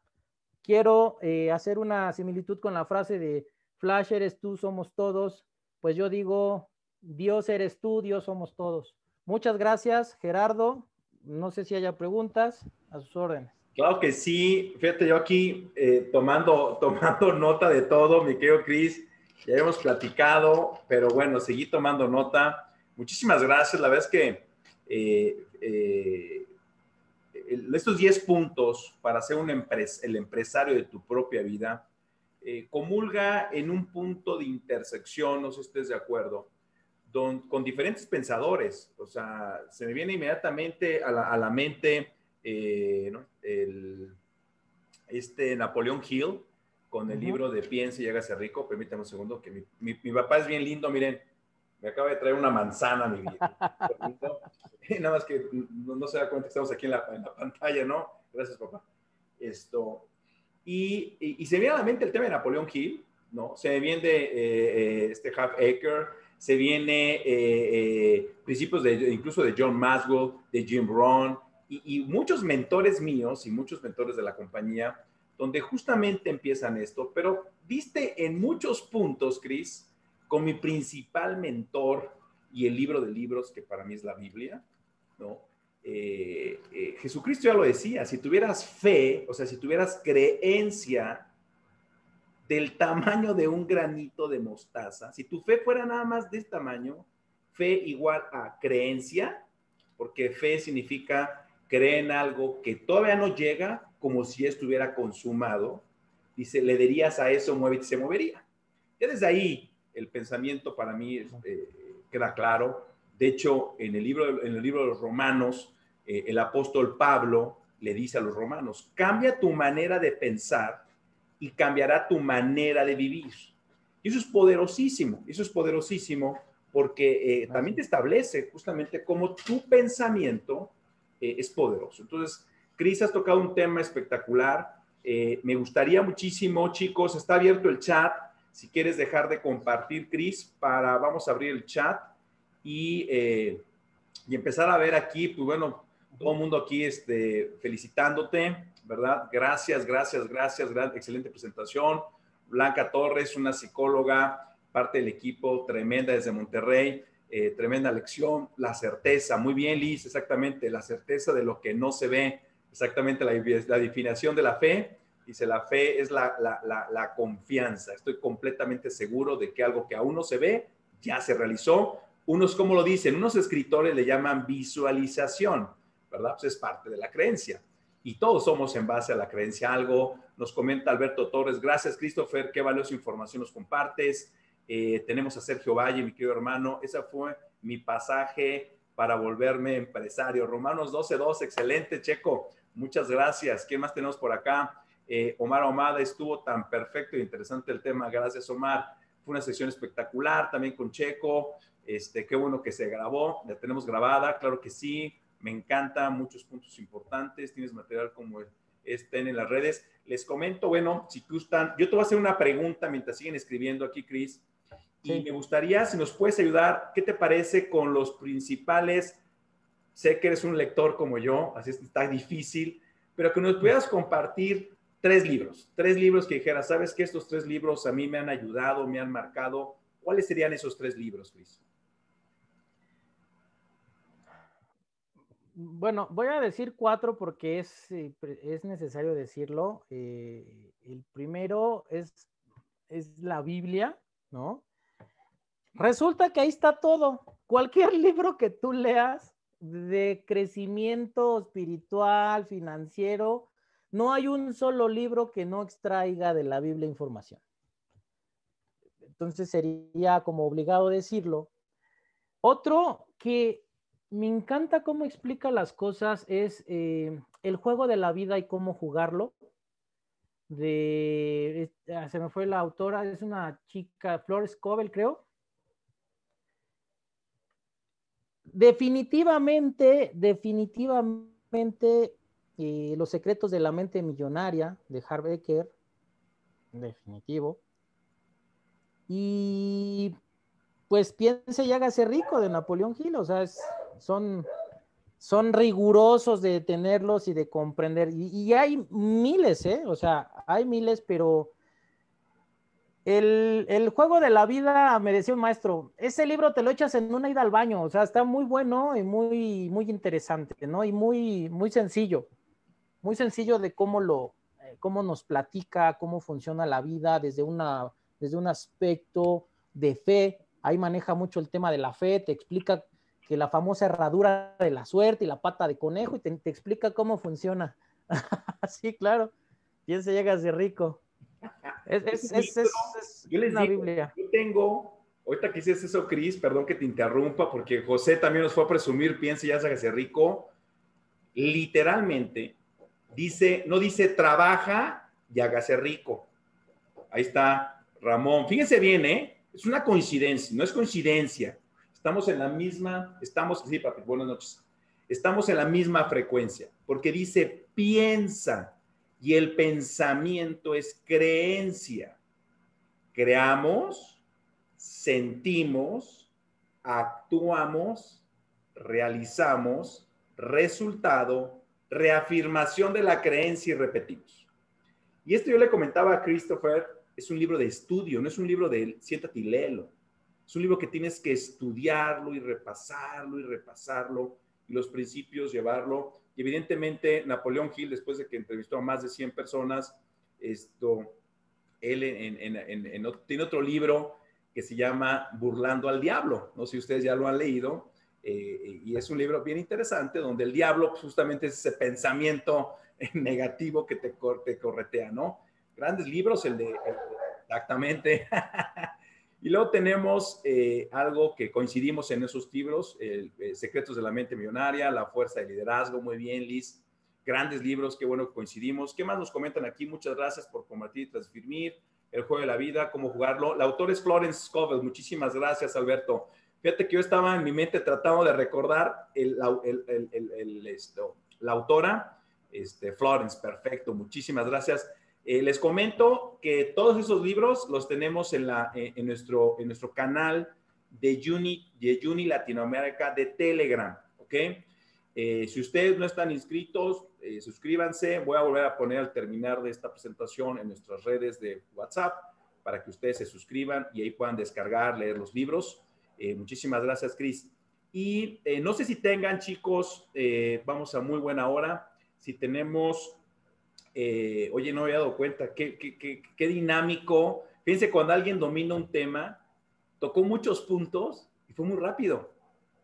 quiero eh, hacer una similitud con la frase de Flash eres tú, somos todos. Pues yo digo, Dios eres tú, Dios somos todos. Muchas gracias, Gerardo. No sé si haya preguntas, a sus órdenes. Claro que sí. Fíjate, yo aquí eh, tomando, tomando nota de todo, mi querido Cris. Ya hemos platicado, pero bueno, seguí tomando nota. Muchísimas gracias. La verdad es que eh, eh, estos 10 puntos para ser un el empresario de tu propia vida eh, comulga en un punto de intersección, no sé si estés de acuerdo, con diferentes pensadores. O sea, se me viene inmediatamente a la, mente eh, este Napoleón Hill con el libro de Piense y hágase rico. Permítame un segundo, que mi, papá es bien lindo, miren. Me acaba de traer una manzana, mi Nada más que no, se da cuenta que estamos aquí en la, en la pantalla, ¿no? Gracias, papá. Esto, y, se viene a la mente el tema de Napoleón Hill, ¿no? Se viene de eh, eh, este Half Acre, se viene eh, principios de, incluso de John Maswell, de Jim Rohn, y, muchos mentores míos y muchos mentores de la compañía, donde justamente empiezan esto, pero viste en muchos puntos, Chris, con mi principal mentor y el libro de libros, que para mí es la Biblia, ¿no? Eh, eh, Jesucristo ya lo decía, si tuvieras fe, o sea, si tuvieras creencia del tamaño de un granito de mostaza, si tu fe fuera nada más de este tamaño, fe igual a creencia, porque fe significa creer en algo que todavía no llega como si estuviera consumado, dice, le dirías a eso, y se movería. Ya desde ahí el pensamiento para mí eh, queda claro. De hecho, en el libro, en el libro de los romanos, eh, el apóstol Pablo le dice a los romanos, cambia tu manera de pensar y cambiará tu manera de vivir. Y eso es poderosísimo, eso es poderosísimo porque eh, también te establece justamente cómo tu pensamiento eh, es poderoso. Entonces, Cris, has tocado un tema espectacular. me gustaría muchísimo, chicos, está abierto el chat. Si quieres dejar de compartir, Cris, para vamos a abrir el chat y, y empezar a ver aquí, pues bueno, todo el mundo aquí este, felicitándote, ¿verdad? Gracias, gracias, gracias, excelente presentación. Blanca Torres, una psicóloga, parte del equipo, tremenda desde Monterrey, eh, tremenda lección, la certeza, muy bien Liz, exactamente, la certeza de lo que no se ve, exactamente la, definición de la fe, dice la fe es la, confianza, estoy completamente seguro de que algo que aún no se ve ya se realizó, unos, ¿cómo lo dicen, unos escritores le llaman visualización, ¿verdad? Pues es parte de la creencia. Y todos somos en base a la creencia algo. Nos comenta Alberto Torres, gracias Christopher, qué valiosa información nos compartes. Eh, tenemos a Sergio Valle, mi querido hermano. Ese fue mi pasaje para volverme empresario. Romanos 12.2, excelente, Checo. Muchas gracias. ¿Qué más tenemos por acá? Eh, Omar Omada estuvo tan perfecto e interesante el tema. Gracias, Omar. Fue una sesión espectacular también con Checo. Este, qué bueno que se grabó. La tenemos grabada, claro que sí me encanta, muchos puntos importantes, tienes material como este en las redes. Les comento, bueno, si tú gustan, yo te voy a hacer una pregunta mientras siguen escribiendo aquí, Cris. Y me gustaría, si nos puedes ayudar, ¿qué te parece con los principales? Sé que eres un lector como yo, así está difícil, pero que nos puedas compartir tres libros, tres libros que dijeras, ¿sabes que estos tres libros a mí me han ayudado, me han marcado? ¿Cuáles serían esos tres libros, Cris? bueno, voy a decir cuatro porque es, eh, necesario decirlo. Eh, el primero es, es la Biblia, ¿no? Resulta que ahí está todo. Cualquier libro que tú leas de crecimiento espiritual, financiero, no hay un solo libro que no extraiga de la Biblia información. Entonces sería como obligado decirlo. Otro que me encanta cómo explica las cosas, es eh, el juego de la vida y cómo jugarlo. De, eh, ah, se me fue la autora, es una chica, Flores Cobel, creo. Definitivamente, definitivamente, eh, Los secretos de la mente millonaria de Harbecker, definitivo. Y pues piense y hágase rico de Napoleón Hill o sea, es, son, son rigurosos de tenerlos y de comprender. Y, hay miles, ¿eh? O sea, hay miles, pero el, juego de la vida, me decía un maestro, ese libro te lo echas en una ida al baño, o sea, está muy bueno y muy, muy interesante, ¿no? Y muy, muy sencillo, muy sencillo de cómo, lo, eh, cómo nos platica, cómo funciona la vida desde, una, desde un aspecto de fe. Ahí maneja mucho el tema de la fe, te explica que la famosa herradura de la suerte y la pata de conejo y te, explica cómo funciona. sí, claro. ¿Quién se llega a ser rico? Es, yo les digo, Yo tengo, ahorita que eso, Cris, perdón que te interrumpa, porque José también nos fue a presumir, piense ya se rico. Literalmente, dice, no dice trabaja y hágase rico. Ahí está Ramón. Fíjense bien, ¿eh? Es una coincidencia, no es coincidencia estamos en la misma, estamos, sí, papi, buenas noches. Estamos en la misma frecuencia, porque dice piensa y el pensamiento es creencia. Creamos, sentimos, actuamos, realizamos, resultado, reafirmación de la creencia y repetimos. Y esto yo le comentaba a Christopher, es un libro de estudio, no es un libro de siéntate y es un libro que tienes que estudiarlo y repasarlo y repasarlo y los principios llevarlo. Y evidentemente Napoleón Hill, después de que entrevistó a más de 100 personas, esto, él tiene otro libro que se llama Burlando al Diablo. No sé si ustedes ya lo han leído. Eh, y es un libro bien interesante donde el diablo pues, justamente es ese pensamiento negativo que te, corretea, ¿no? Grandes libros, el de... exactamente. Y luego tenemos eh, algo que coincidimos en esos libros, eh, Secretos de la Mente Millonaria, La Fuerza de Liderazgo, muy bien, Liz. Grandes libros, qué bueno que coincidimos. ¿Qué más nos comentan aquí? Muchas gracias por compartir y transfirmir El Juego de la Vida, cómo jugarlo. La autora es Florence Scovel. Muchísimas gracias, Alberto. Fíjate que yo estaba en mi mente tratando de recordar el, la autora, este, Florence. Perfecto, muchísimas gracias. Eh, les comento que todos esos libros los tenemos eh, en, nuestro, en nuestro canal de Juni, de Juni Latinoamérica de Telegram, ¿ok? Eh, si ustedes no están inscritos, suscríbanse. Voy a volver a poner al terminar de esta presentación en nuestras redes de WhatsApp para que ustedes se suscriban y ahí puedan descargar, leer los libros. muchísimas gracias, Cris. Y no sé si tengan, chicos, vamos a muy buena hora, si tenemos eh, oye, no había dado cuenta, qué, dinámico. Fíjense, cuando alguien domina un tema, tocó muchos puntos y fue muy rápido.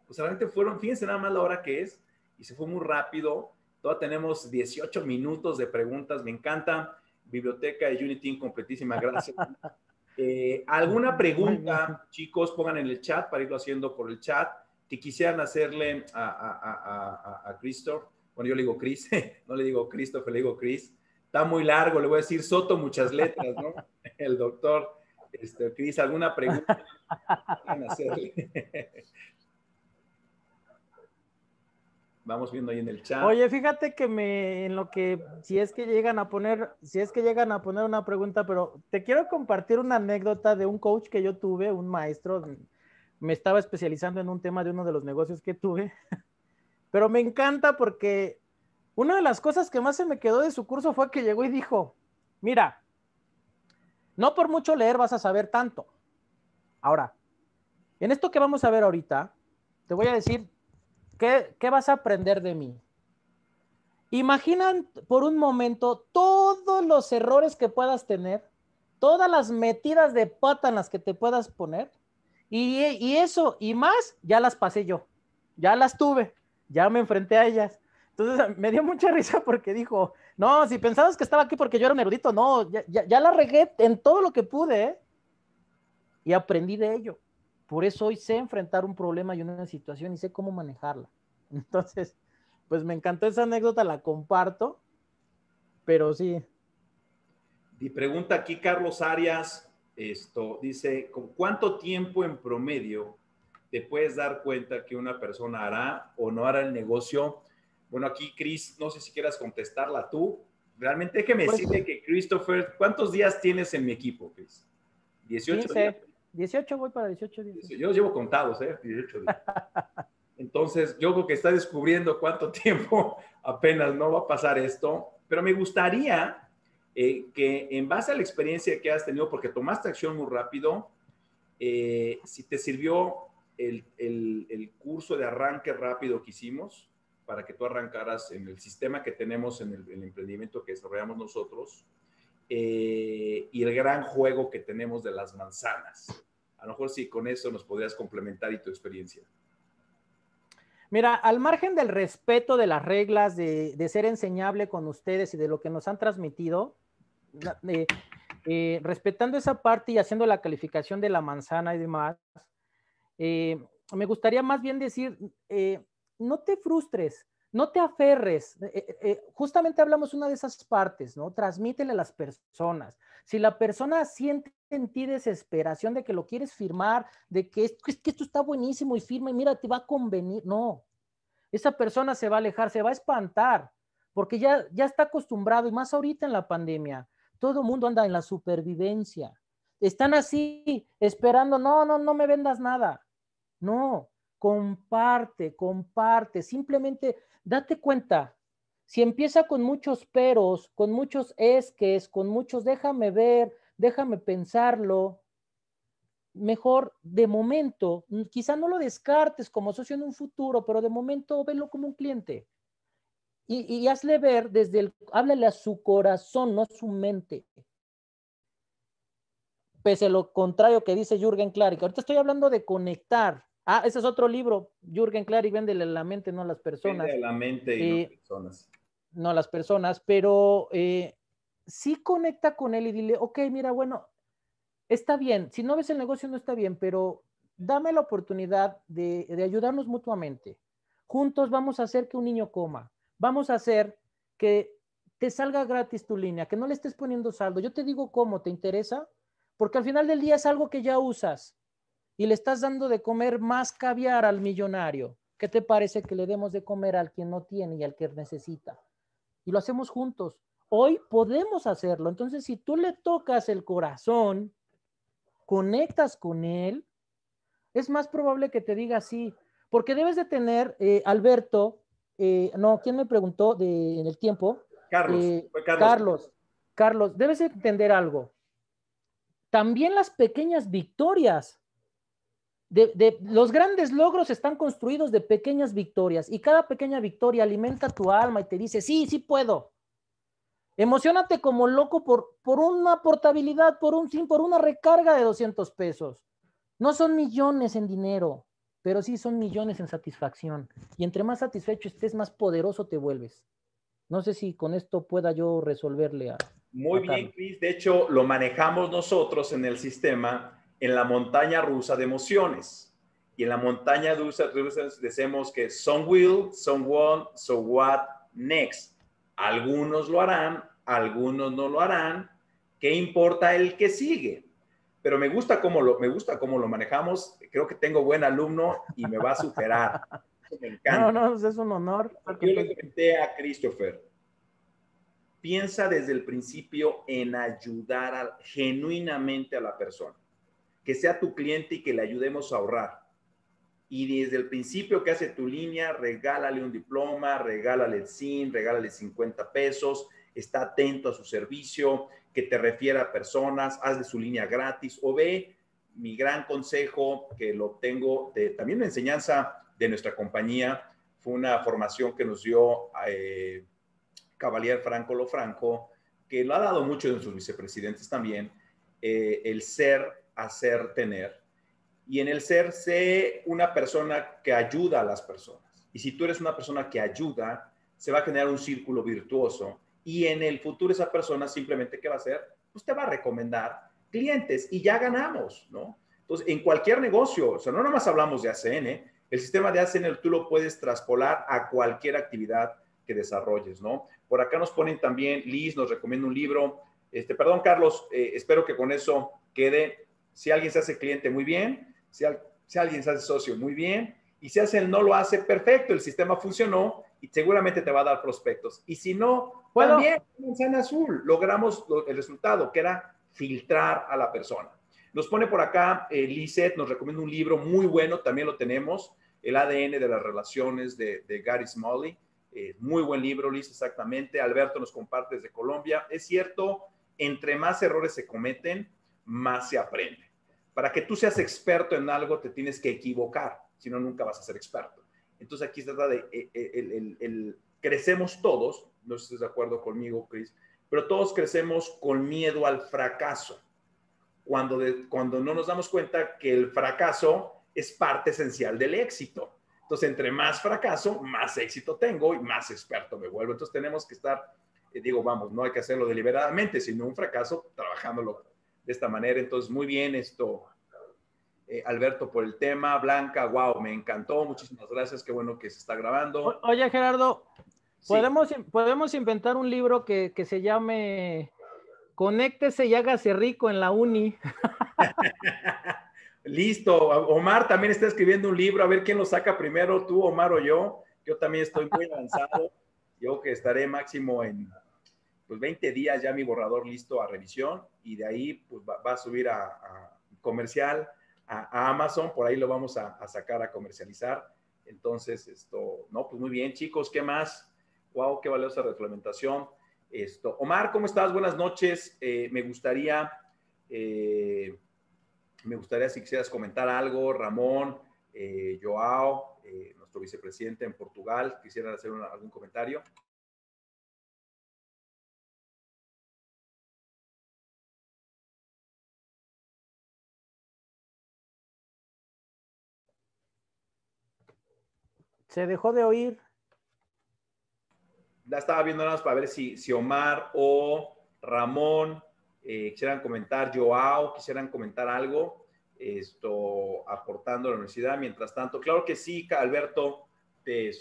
O realmente fueron, fíjense nada más la hora que es, y se fue muy rápido. Todavía tenemos 18 minutos de preguntas, me encanta. Biblioteca de Unity, completísima, gracias. Eh, ¿Alguna pregunta, chicos? Pongan en el chat para irlo haciendo por el chat. Que quisieran hacerle a, a, a Christopher. Bueno, yo le digo Chris, no le digo Christopher, le digo Chris está muy largo, le voy a decir Soto muchas letras, ¿no? El doctor este, dice ¿alguna pregunta? Vamos viendo ahí en el chat. Oye, fíjate que me, en lo que, si es que llegan a poner, si es que llegan a poner una pregunta, pero te quiero compartir una anécdota de un coach que yo tuve, un maestro, me estaba especializando en un tema de uno de los negocios que tuve, pero me encanta porque una de las cosas que más se me quedó de su curso fue que llegó y dijo, mira, no por mucho leer vas a saber tanto. Ahora, en esto que vamos a ver ahorita, te voy a decir, ¿qué, vas a aprender de mí? Imaginan por un momento todos los errores que puedas tener, todas las metidas de pata en las que te puedas poner, y, y eso y más ya las pasé yo, ya las tuve, ya me enfrenté a ellas. Entonces me dio mucha risa porque dijo, no, si pensabas que estaba aquí porque yo era un erudito, no, ya, la regué en todo lo que pude ¿eh? y aprendí de ello. Por eso hoy sé enfrentar un problema y una situación y sé cómo manejarla. Entonces, pues me encantó esa anécdota, la comparto, pero sí. Y pregunta aquí Carlos Arias, esto dice, ¿con cuánto tiempo en promedio te puedes dar cuenta que una persona hará o no hará el negocio? Bueno, aquí Chris, no sé si quieras contestarla tú. Realmente déjeme me pues decirle que Christopher, ¿cuántos días tienes en mi equipo, Chris? 18 días. 18, voy para 18 días. Yo los llevo contados, ¿eh? 18 días. Entonces, yo creo que está descubriendo cuánto tiempo apenas no va a pasar esto, pero me gustaría eh, que en base a la experiencia que has tenido, porque tomaste acción muy rápido, eh, si te sirvió el curso de arranque rápido que hicimos, para que tú arrancaras en el sistema que tenemos en el, emprendimiento que desarrollamos nosotros eh, y el gran juego que tenemos de las manzanas. A lo mejor sí, con eso nos podrías complementar y tu experiencia. Mira, al margen del respeto de las reglas, de, ser enseñable con ustedes y de lo que nos han transmitido, eh, eh, respetando esa parte y haciendo la calificación de la manzana y demás, me gustaría más bien decir, no te frustres, no te aferres. Eh, eh, eh, justamente hablamos una de esas partes, ¿no? Transmítele a las personas. Si la persona siente en ti desesperación de que lo quieres firmar, de que, es, que esto está buenísimo y firma y mira, te va a convenir, no. Esa persona se va a alejar, se va a espantar, porque ya, ya está acostumbrado y más ahorita en la pandemia. Todo el mundo anda en la supervivencia. Están así, esperando, no, no, no me vendas nada. No, comparte, comparte, simplemente date cuenta. Si empieza con muchos peros, con muchos esques, con muchos déjame ver, déjame pensarlo, mejor de momento, quizá no lo descartes como socio en un futuro, pero de momento velo como un cliente. Y, hazle ver desde el, háblale a su corazón, no a su mente. Pese a lo contrario que dice Jürgen Klarik. Ahorita estoy hablando de conectar, Ah, ese es otro libro, Jürgen Clary, véndele la mente, no a las personas. Véndele la mente y no eh, personas. No a las personas, pero eh, sí conecta con él y dile, ok, mira, bueno, está bien, si no ves el negocio no está bien, pero dame la oportunidad de, de ayudarnos mutuamente. Juntos vamos a hacer que un niño coma, vamos a hacer que te salga gratis tu línea, que no le estés poniendo saldo. Yo te digo cómo, ¿te interesa? Porque al final del día es algo que ya usas y le estás dando de comer más caviar al millonario. ¿Qué te parece que le demos de comer al que no tiene y al que necesita? Y lo hacemos juntos. Hoy podemos hacerlo. Entonces, si tú le tocas el corazón, conectas con él, es más probable que te diga sí. Porque debes de tener, eh, Alberto, eh, no, ¿quién me preguntó en el tiempo? Carlos, eh, Carlos. Carlos. Carlos, debes entender algo. También las pequeñas victorias de, los grandes logros están construidos de pequeñas victorias y cada pequeña victoria alimenta tu alma y te dice, sí, sí puedo. Emocionate como loco por, por una portabilidad, por, un, por una recarga de 200 pesos. No son millones en dinero, pero sí son millones en satisfacción. Y entre más satisfecho estés, más poderoso te vuelves. No sé si con esto pueda yo resolverle a... Muy bien, Cris. De hecho, lo manejamos nosotros en el sistema en la montaña rusa de emociones. Y en la montaña rusa, decimos que some will, some won't, so what, next. Algunos lo harán, algunos no lo harán. ¿Qué importa el que sigue? Pero me gusta cómo lo, me gusta cómo lo manejamos. Creo que tengo buen alumno y me va a superar. No, no, pues es un honor. Yo le comenté a Christopher, piensa desde el principio en ayudar genuinamente a la persona que sea tu cliente y que le ayudemos a ahorrar. Y desde el principio que hace tu línea, regálale un diploma, regálale el SIN, regálale 50 pesos, está atento a su servicio, que te refiera a personas, haz de su línea gratis o ve mi gran consejo que lo tengo de también la enseñanza de nuestra compañía. Fue una formación que nos dio eh, Franco Lo Franco que lo ha dado mucho de sus vicepresidentes también, eh, el ser hacer tener. Y en el ser, sé una persona que ayuda a las personas. Y si tú eres una persona que ayuda, se va a generar un círculo virtuoso. Y en el futuro esa persona simplemente, ¿qué va a hacer? Pues te va a recomendar clientes y ya ganamos, ¿no? Entonces, en cualquier negocio, o sea, no nomás hablamos de ACN, ¿eh? el sistema de ACN tú lo puedes traspolar a cualquier actividad que desarrolles, ¿no? Por acá nos ponen también, Liz nos recomienda un libro, este, perdón Carlos, eh, espero que con eso quede si alguien se hace cliente, muy bien. Si, alguien se hace socio, muy bien. Y si hace el no lo hace, perfecto. El sistema funcionó y seguramente te va a dar prospectos. Y si no, bueno, también manzana azul. Logramos el resultado, que era filtrar a la persona. Nos pone por acá el eh, Lizeth, nos recomienda un libro muy bueno, también lo tenemos, El ADN de las relaciones de, Gary Smalley. Eh, muy buen libro, Liz, exactamente. Alberto nos comparte desde Colombia. Es cierto, entre más errores se cometen, más se aprende. Para que tú seas experto en algo, te tienes que equivocar, si no, nunca vas a ser experto. Entonces aquí se trata de, eh, eh, crecemos todos, no sé si estás de acuerdo conmigo, Chris, pero todos crecemos con miedo al fracaso, cuando, cuando no nos damos cuenta que el fracaso es parte esencial del éxito. Entonces, entre más fracaso, más éxito tengo y más experto me vuelvo. Entonces, tenemos que estar, eh, digo, vamos, no hay que hacerlo deliberadamente, sino un fracaso trabajándolo de esta manera. Entonces, muy bien esto, eh, Alberto, por el tema. Blanca, wow, me encantó. Muchísimas gracias. Qué bueno que se está grabando. oye, Gerardo, ¿podemos, podemos inventar un libro que, que, se llame Conéctese y hágase rico en la uni. Listo. Omar también está escribiendo un libro. A ver quién lo saca primero, tú, Omar o yo. Yo también estoy muy avanzado. Yo que estaré máximo en pues 20 días ya mi borrador listo a revisión y de ahí pues va, a subir a, comercial, a, Amazon, por ahí lo vamos a, sacar a comercializar. Entonces, esto, no, pues muy bien chicos, ¿qué más? Wow, qué valiosa reglamentación. Esto, Omar, ¿cómo estás? Buenas noches. Eh, me gustaría, eh, me gustaría si quisieras comentar algo, Ramón, eh, Joao, nuestro vicepresidente en Portugal, quisiera hacer algún comentario. Se dejó de oír. La estaba viendo nada más para ver si, si Omar o Ramón eh, quisieran comentar, Joao, quisieran comentar algo, esto, aportando la universidad. Mientras tanto, claro que sí, Alberto, te,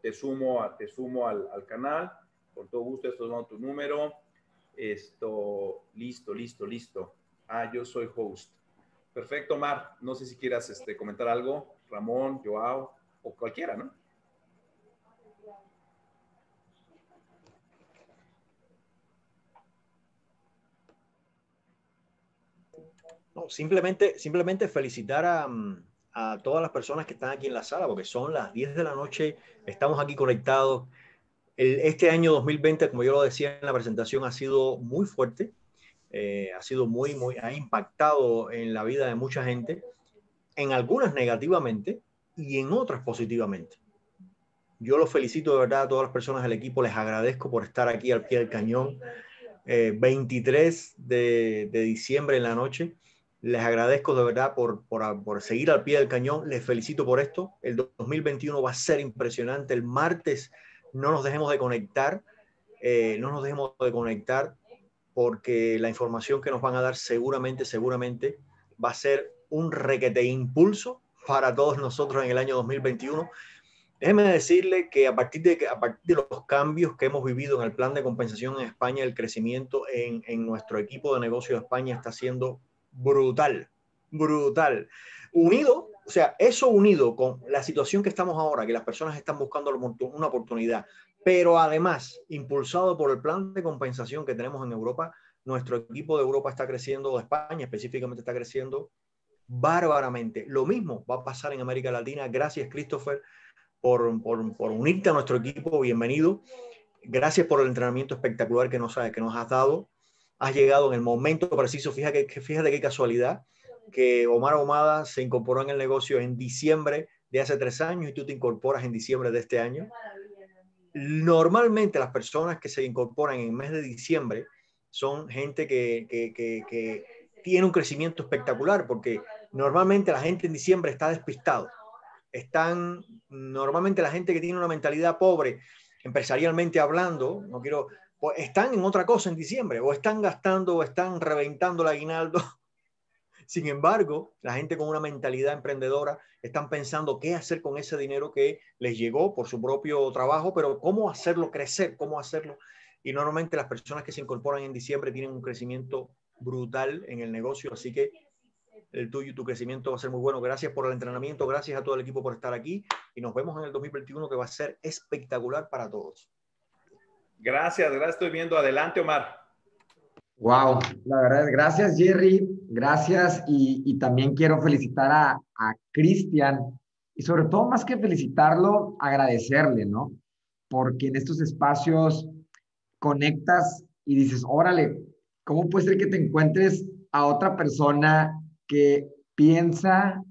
te sumo, te sumo al, canal. Por todo gusto, esto es tu número. Esto, listo, listo, listo. Ah, yo soy host. Perfecto, Omar. No sé si quieras este, comentar algo. Ramón, Joao cualquiera, ¿no? simplemente, simplemente felicitar mm, a, todas las personas que están aquí en la sala, porque son las 10 de la noche, estamos aquí conectados. este año 2020, como yo lo decía en la presentación, ha sido muy fuerte, eh, ha sido muy, muy, ha impactado en la vida de mucha gente, en algunas negativamente, y en otras positivamente. Yo los felicito de verdad a todas las personas del equipo, les agradezco por estar aquí al pie del cañón. 23 eh, de, diciembre en la noche. Les agradezco de verdad por, seguir al pie del cañón. Les felicito por esto. El 2021 va a ser impresionante. El martes no nos dejemos de conectar. Eh, no nos dejemos de conectar porque la información que nos van a dar seguramente, seguramente va a ser un requete impulso para todos nosotros en el año 2021. Déjeme decirle que a partir de, a partir de los cambios que hemos vivido en el plan de compensación en España, el crecimiento en, en nuestro equipo de negocio de España está siendo brutal, brutal. Unido, o sea, eso unido con la situación que estamos ahora, que las personas están buscando una oportunidad, pero además, impulsado por el plan de compensación que tenemos en Europa, nuestro equipo de Europa está creciendo, España específicamente está creciendo bárbaramente. Lo mismo va a pasar en América Latina. Gracias, Christopher, por, unirte a nuestro equipo. Bienvenido. Gracias por el entrenamiento espectacular que nos, que nos has dado. Has llegado en el momento preciso. Fíjate, fíjate qué casualidad que Omar Omada se incorporó en el negocio en diciembre de hace tres años y tú te incorporas en diciembre de este año. Normalmente las personas que se incorporan en el mes de diciembre son gente que tiene un crecimiento espectacular porque Normalmente la gente en diciembre está despistado. Están, normalmente la gente que tiene una mentalidad pobre, empresarialmente hablando, no quiero, están en otra cosa en diciembre, o están gastando, o están reventando el aguinaldo. Sin embargo, la gente con una mentalidad emprendedora están pensando qué hacer con ese dinero que les llegó por su propio trabajo, pero cómo hacerlo crecer, cómo hacerlo. Y normalmente las personas que se incorporan en diciembre tienen un crecimiento brutal en el negocio, así que el tuyo y tu crecimiento va a ser muy bueno. Gracias por el entrenamiento, gracias a todo el equipo por estar aquí y nos vemos en el 2021 que va a ser espectacular para todos. Gracias, gracias. Estoy viendo adelante, Omar. Wow, la verdad es gracias, Jerry. Gracias y, y también quiero felicitar a, a Cristian y sobre todo más que felicitarlo, agradecerle, ¿no? Porque en estos espacios conectas y dices, órale, ¿cómo puede ser que te encuentres a otra persona que piensa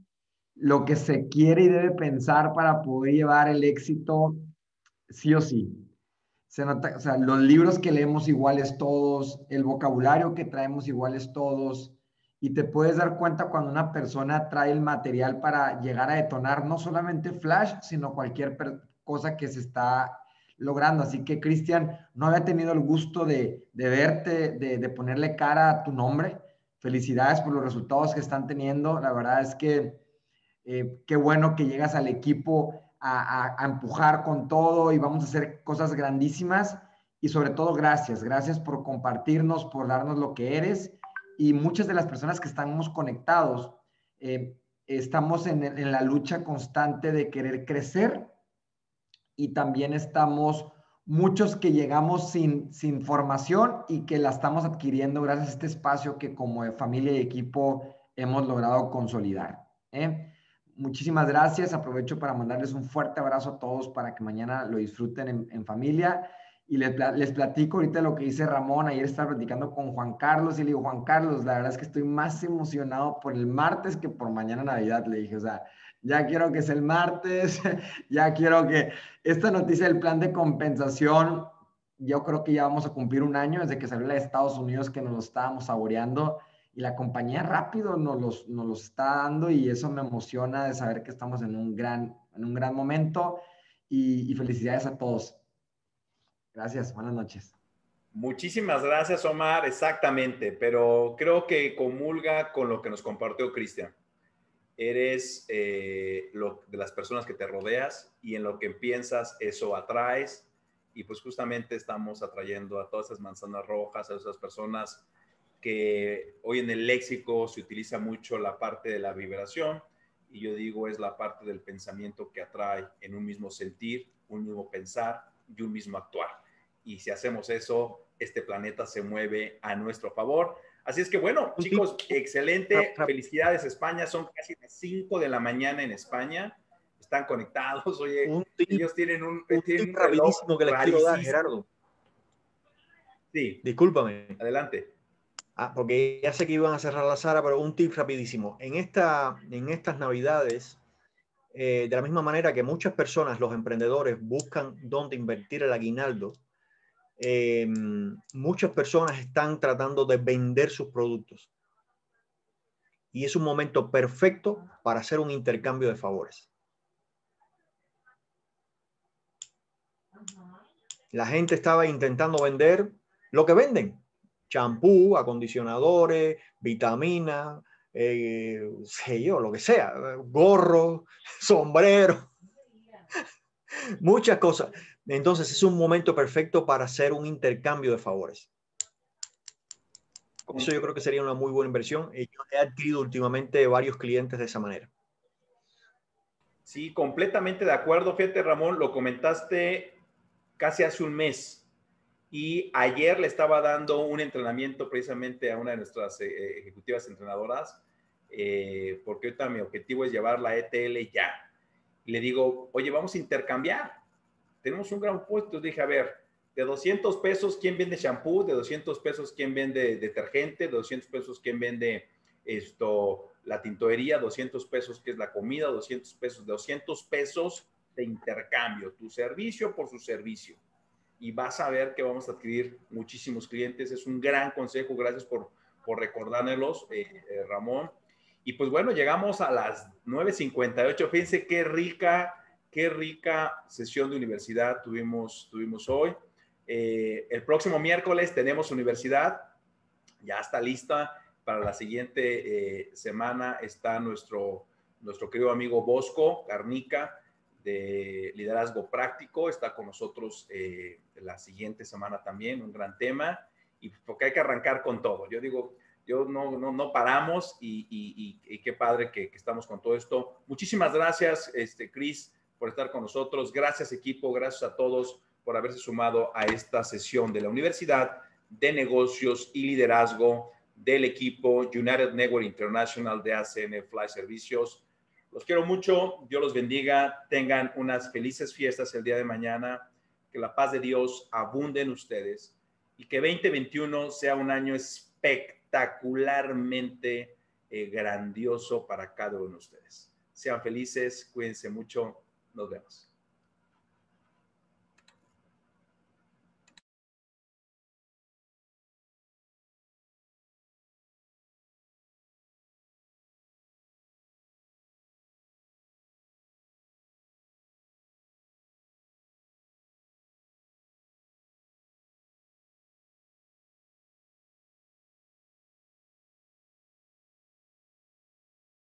lo que se quiere y debe pensar para poder llevar el éxito sí o sí. Se o sea, los libros que leemos iguales todos, el vocabulario que traemos iguales todos, y te puedes dar cuenta cuando una persona trae el material para llegar a detonar no solamente Flash, sino cualquier cosa que se está logrando. Así que, Cristian, no había tenido el gusto de, verte, de, de, ponerle cara a tu nombre felicidades por los resultados que están teniendo. La verdad es que eh, qué bueno que llegas al equipo a, empujar con todo y vamos a hacer cosas grandísimas. Y sobre todo, gracias. Gracias por compartirnos, por darnos lo que eres. Y muchas de las personas que estamos conectados eh, estamos en, en la lucha constante de querer crecer y también estamos muchos que llegamos sin, formación y que la estamos adquiriendo gracias a este espacio que como familia y equipo hemos logrado consolidar. ¿eh? Muchísimas gracias. Aprovecho para mandarles un fuerte abrazo a todos para que mañana lo disfruten en, familia. Y les, les, platico ahorita lo que dice Ramón. Ayer estaba platicando con Juan Carlos y le digo, Juan Carlos, la verdad es que estoy más emocionado por el martes que por mañana Navidad. Le dije, o sea, ya quiero que sea el martes, ya quiero que, esta noticia del plan de compensación, yo creo que ya vamos a cumplir un año desde que salió la de Estados Unidos que nos lo estábamos saboreando y la compañía rápido nos los, está dando y eso me emociona de saber que estamos en un gran, en un gran momento y, y felicidades a todos. Gracias, buenas noches. Muchísimas gracias, Omar. Exactamente, pero creo que comulga con lo que nos compartió Cristian eres eh, lo, de las personas que te rodeas y en lo que piensas eso atraes y pues justamente estamos atrayendo a todas esas manzanas rojas, a esas personas que hoy en el léxico se utiliza mucho la parte de la vibración y yo digo es la parte del pensamiento que atrae en un mismo sentir, un mismo pensar y un mismo actuar. Y si hacemos eso, este planeta se mueve a nuestro favor. Así es que bueno, pues chicos, excelente. Felicidades España. Son casi las 5 de la mañana en España. Están conectados. Oye, un tip, tienen un, rapidísimo que les quiero dar, Gerardo. Sí. Discúlpame. Adelante. Ah, porque ya sé que iban a cerrar la sala, pero un tip rapidísimo. En, esta, en estas navidades, eh, de la misma manera que muchas personas, los emprendedores, buscan dónde invertir el aguinaldo, Em, muchas personas están tratando de vender sus productos. Y es un momento perfecto para hacer un intercambio de favores. La gente estaba intentando vender lo que venden. Champú, acondicionadores, vitaminas, eh, sé yo, lo que sea, gorro, sombrero, muchas cosas. Entonces es un momento perfecto para hacer un intercambio de favores. Eso yo creo que sería una muy buena inversión. Eh, yo he adquirido últimamente varios clientes de esa manera. Sí, completamente de acuerdo. Fíjate, Ramón, lo comentaste casi hace un mes. Y ayer le estaba dando un entrenamiento precisamente a una de nuestras eh, eh, ejecutivas entrenadoras, porque ahorita mi objetivo es llevar la ETL ya. Y le digo, oye, vamos a intercambiar tenemos un gran puesto, dije, a ver, de 200 pesos, ¿quién vende shampoo? De 200 pesos, ¿quién vende detergente? De 200 pesos, ¿quién vende esto, la tintorería? 200 pesos, ¿qué es la comida? 200 pesos, 200 pesos de intercambio, tu servicio por su servicio. Y vas a ver que vamos a adquirir muchísimos clientes. Es un gran consejo. Gracias por, por recordármelos, eh, eh, Ramón. Y pues bueno, llegamos a las 9.58. Fíjense qué rica qué rica sesión de universidad tuvimos, tuvimos hoy. Eh, el próximo miércoles tenemos universidad, ya está lista. Para la siguiente eh, semana está nuestro, nuestro querido amigo Bosco Garnica de Liderazgo Práctico. Está con nosotros eh, la siguiente semana también, un gran tema. Y porque hay que arrancar con todo. Yo digo, yo no, no, no paramos y, qué padre que, estamos con todo esto. Muchísimas gracias, este, Cris por estar con nosotros. Gracias equipo, gracias a todos por haberse sumado a esta sesión de la Universidad de Negocios y Liderazgo del equipo United Network International de ACN Fly Servicios. Los quiero mucho, Dios los bendiga, tengan unas felices fiestas el día de mañana, que la paz de Dios abunde en ustedes y que 2021 sea un año espectacularmente eh, grandioso para cada uno de ustedes. Sean felices, cuídense mucho. novelas.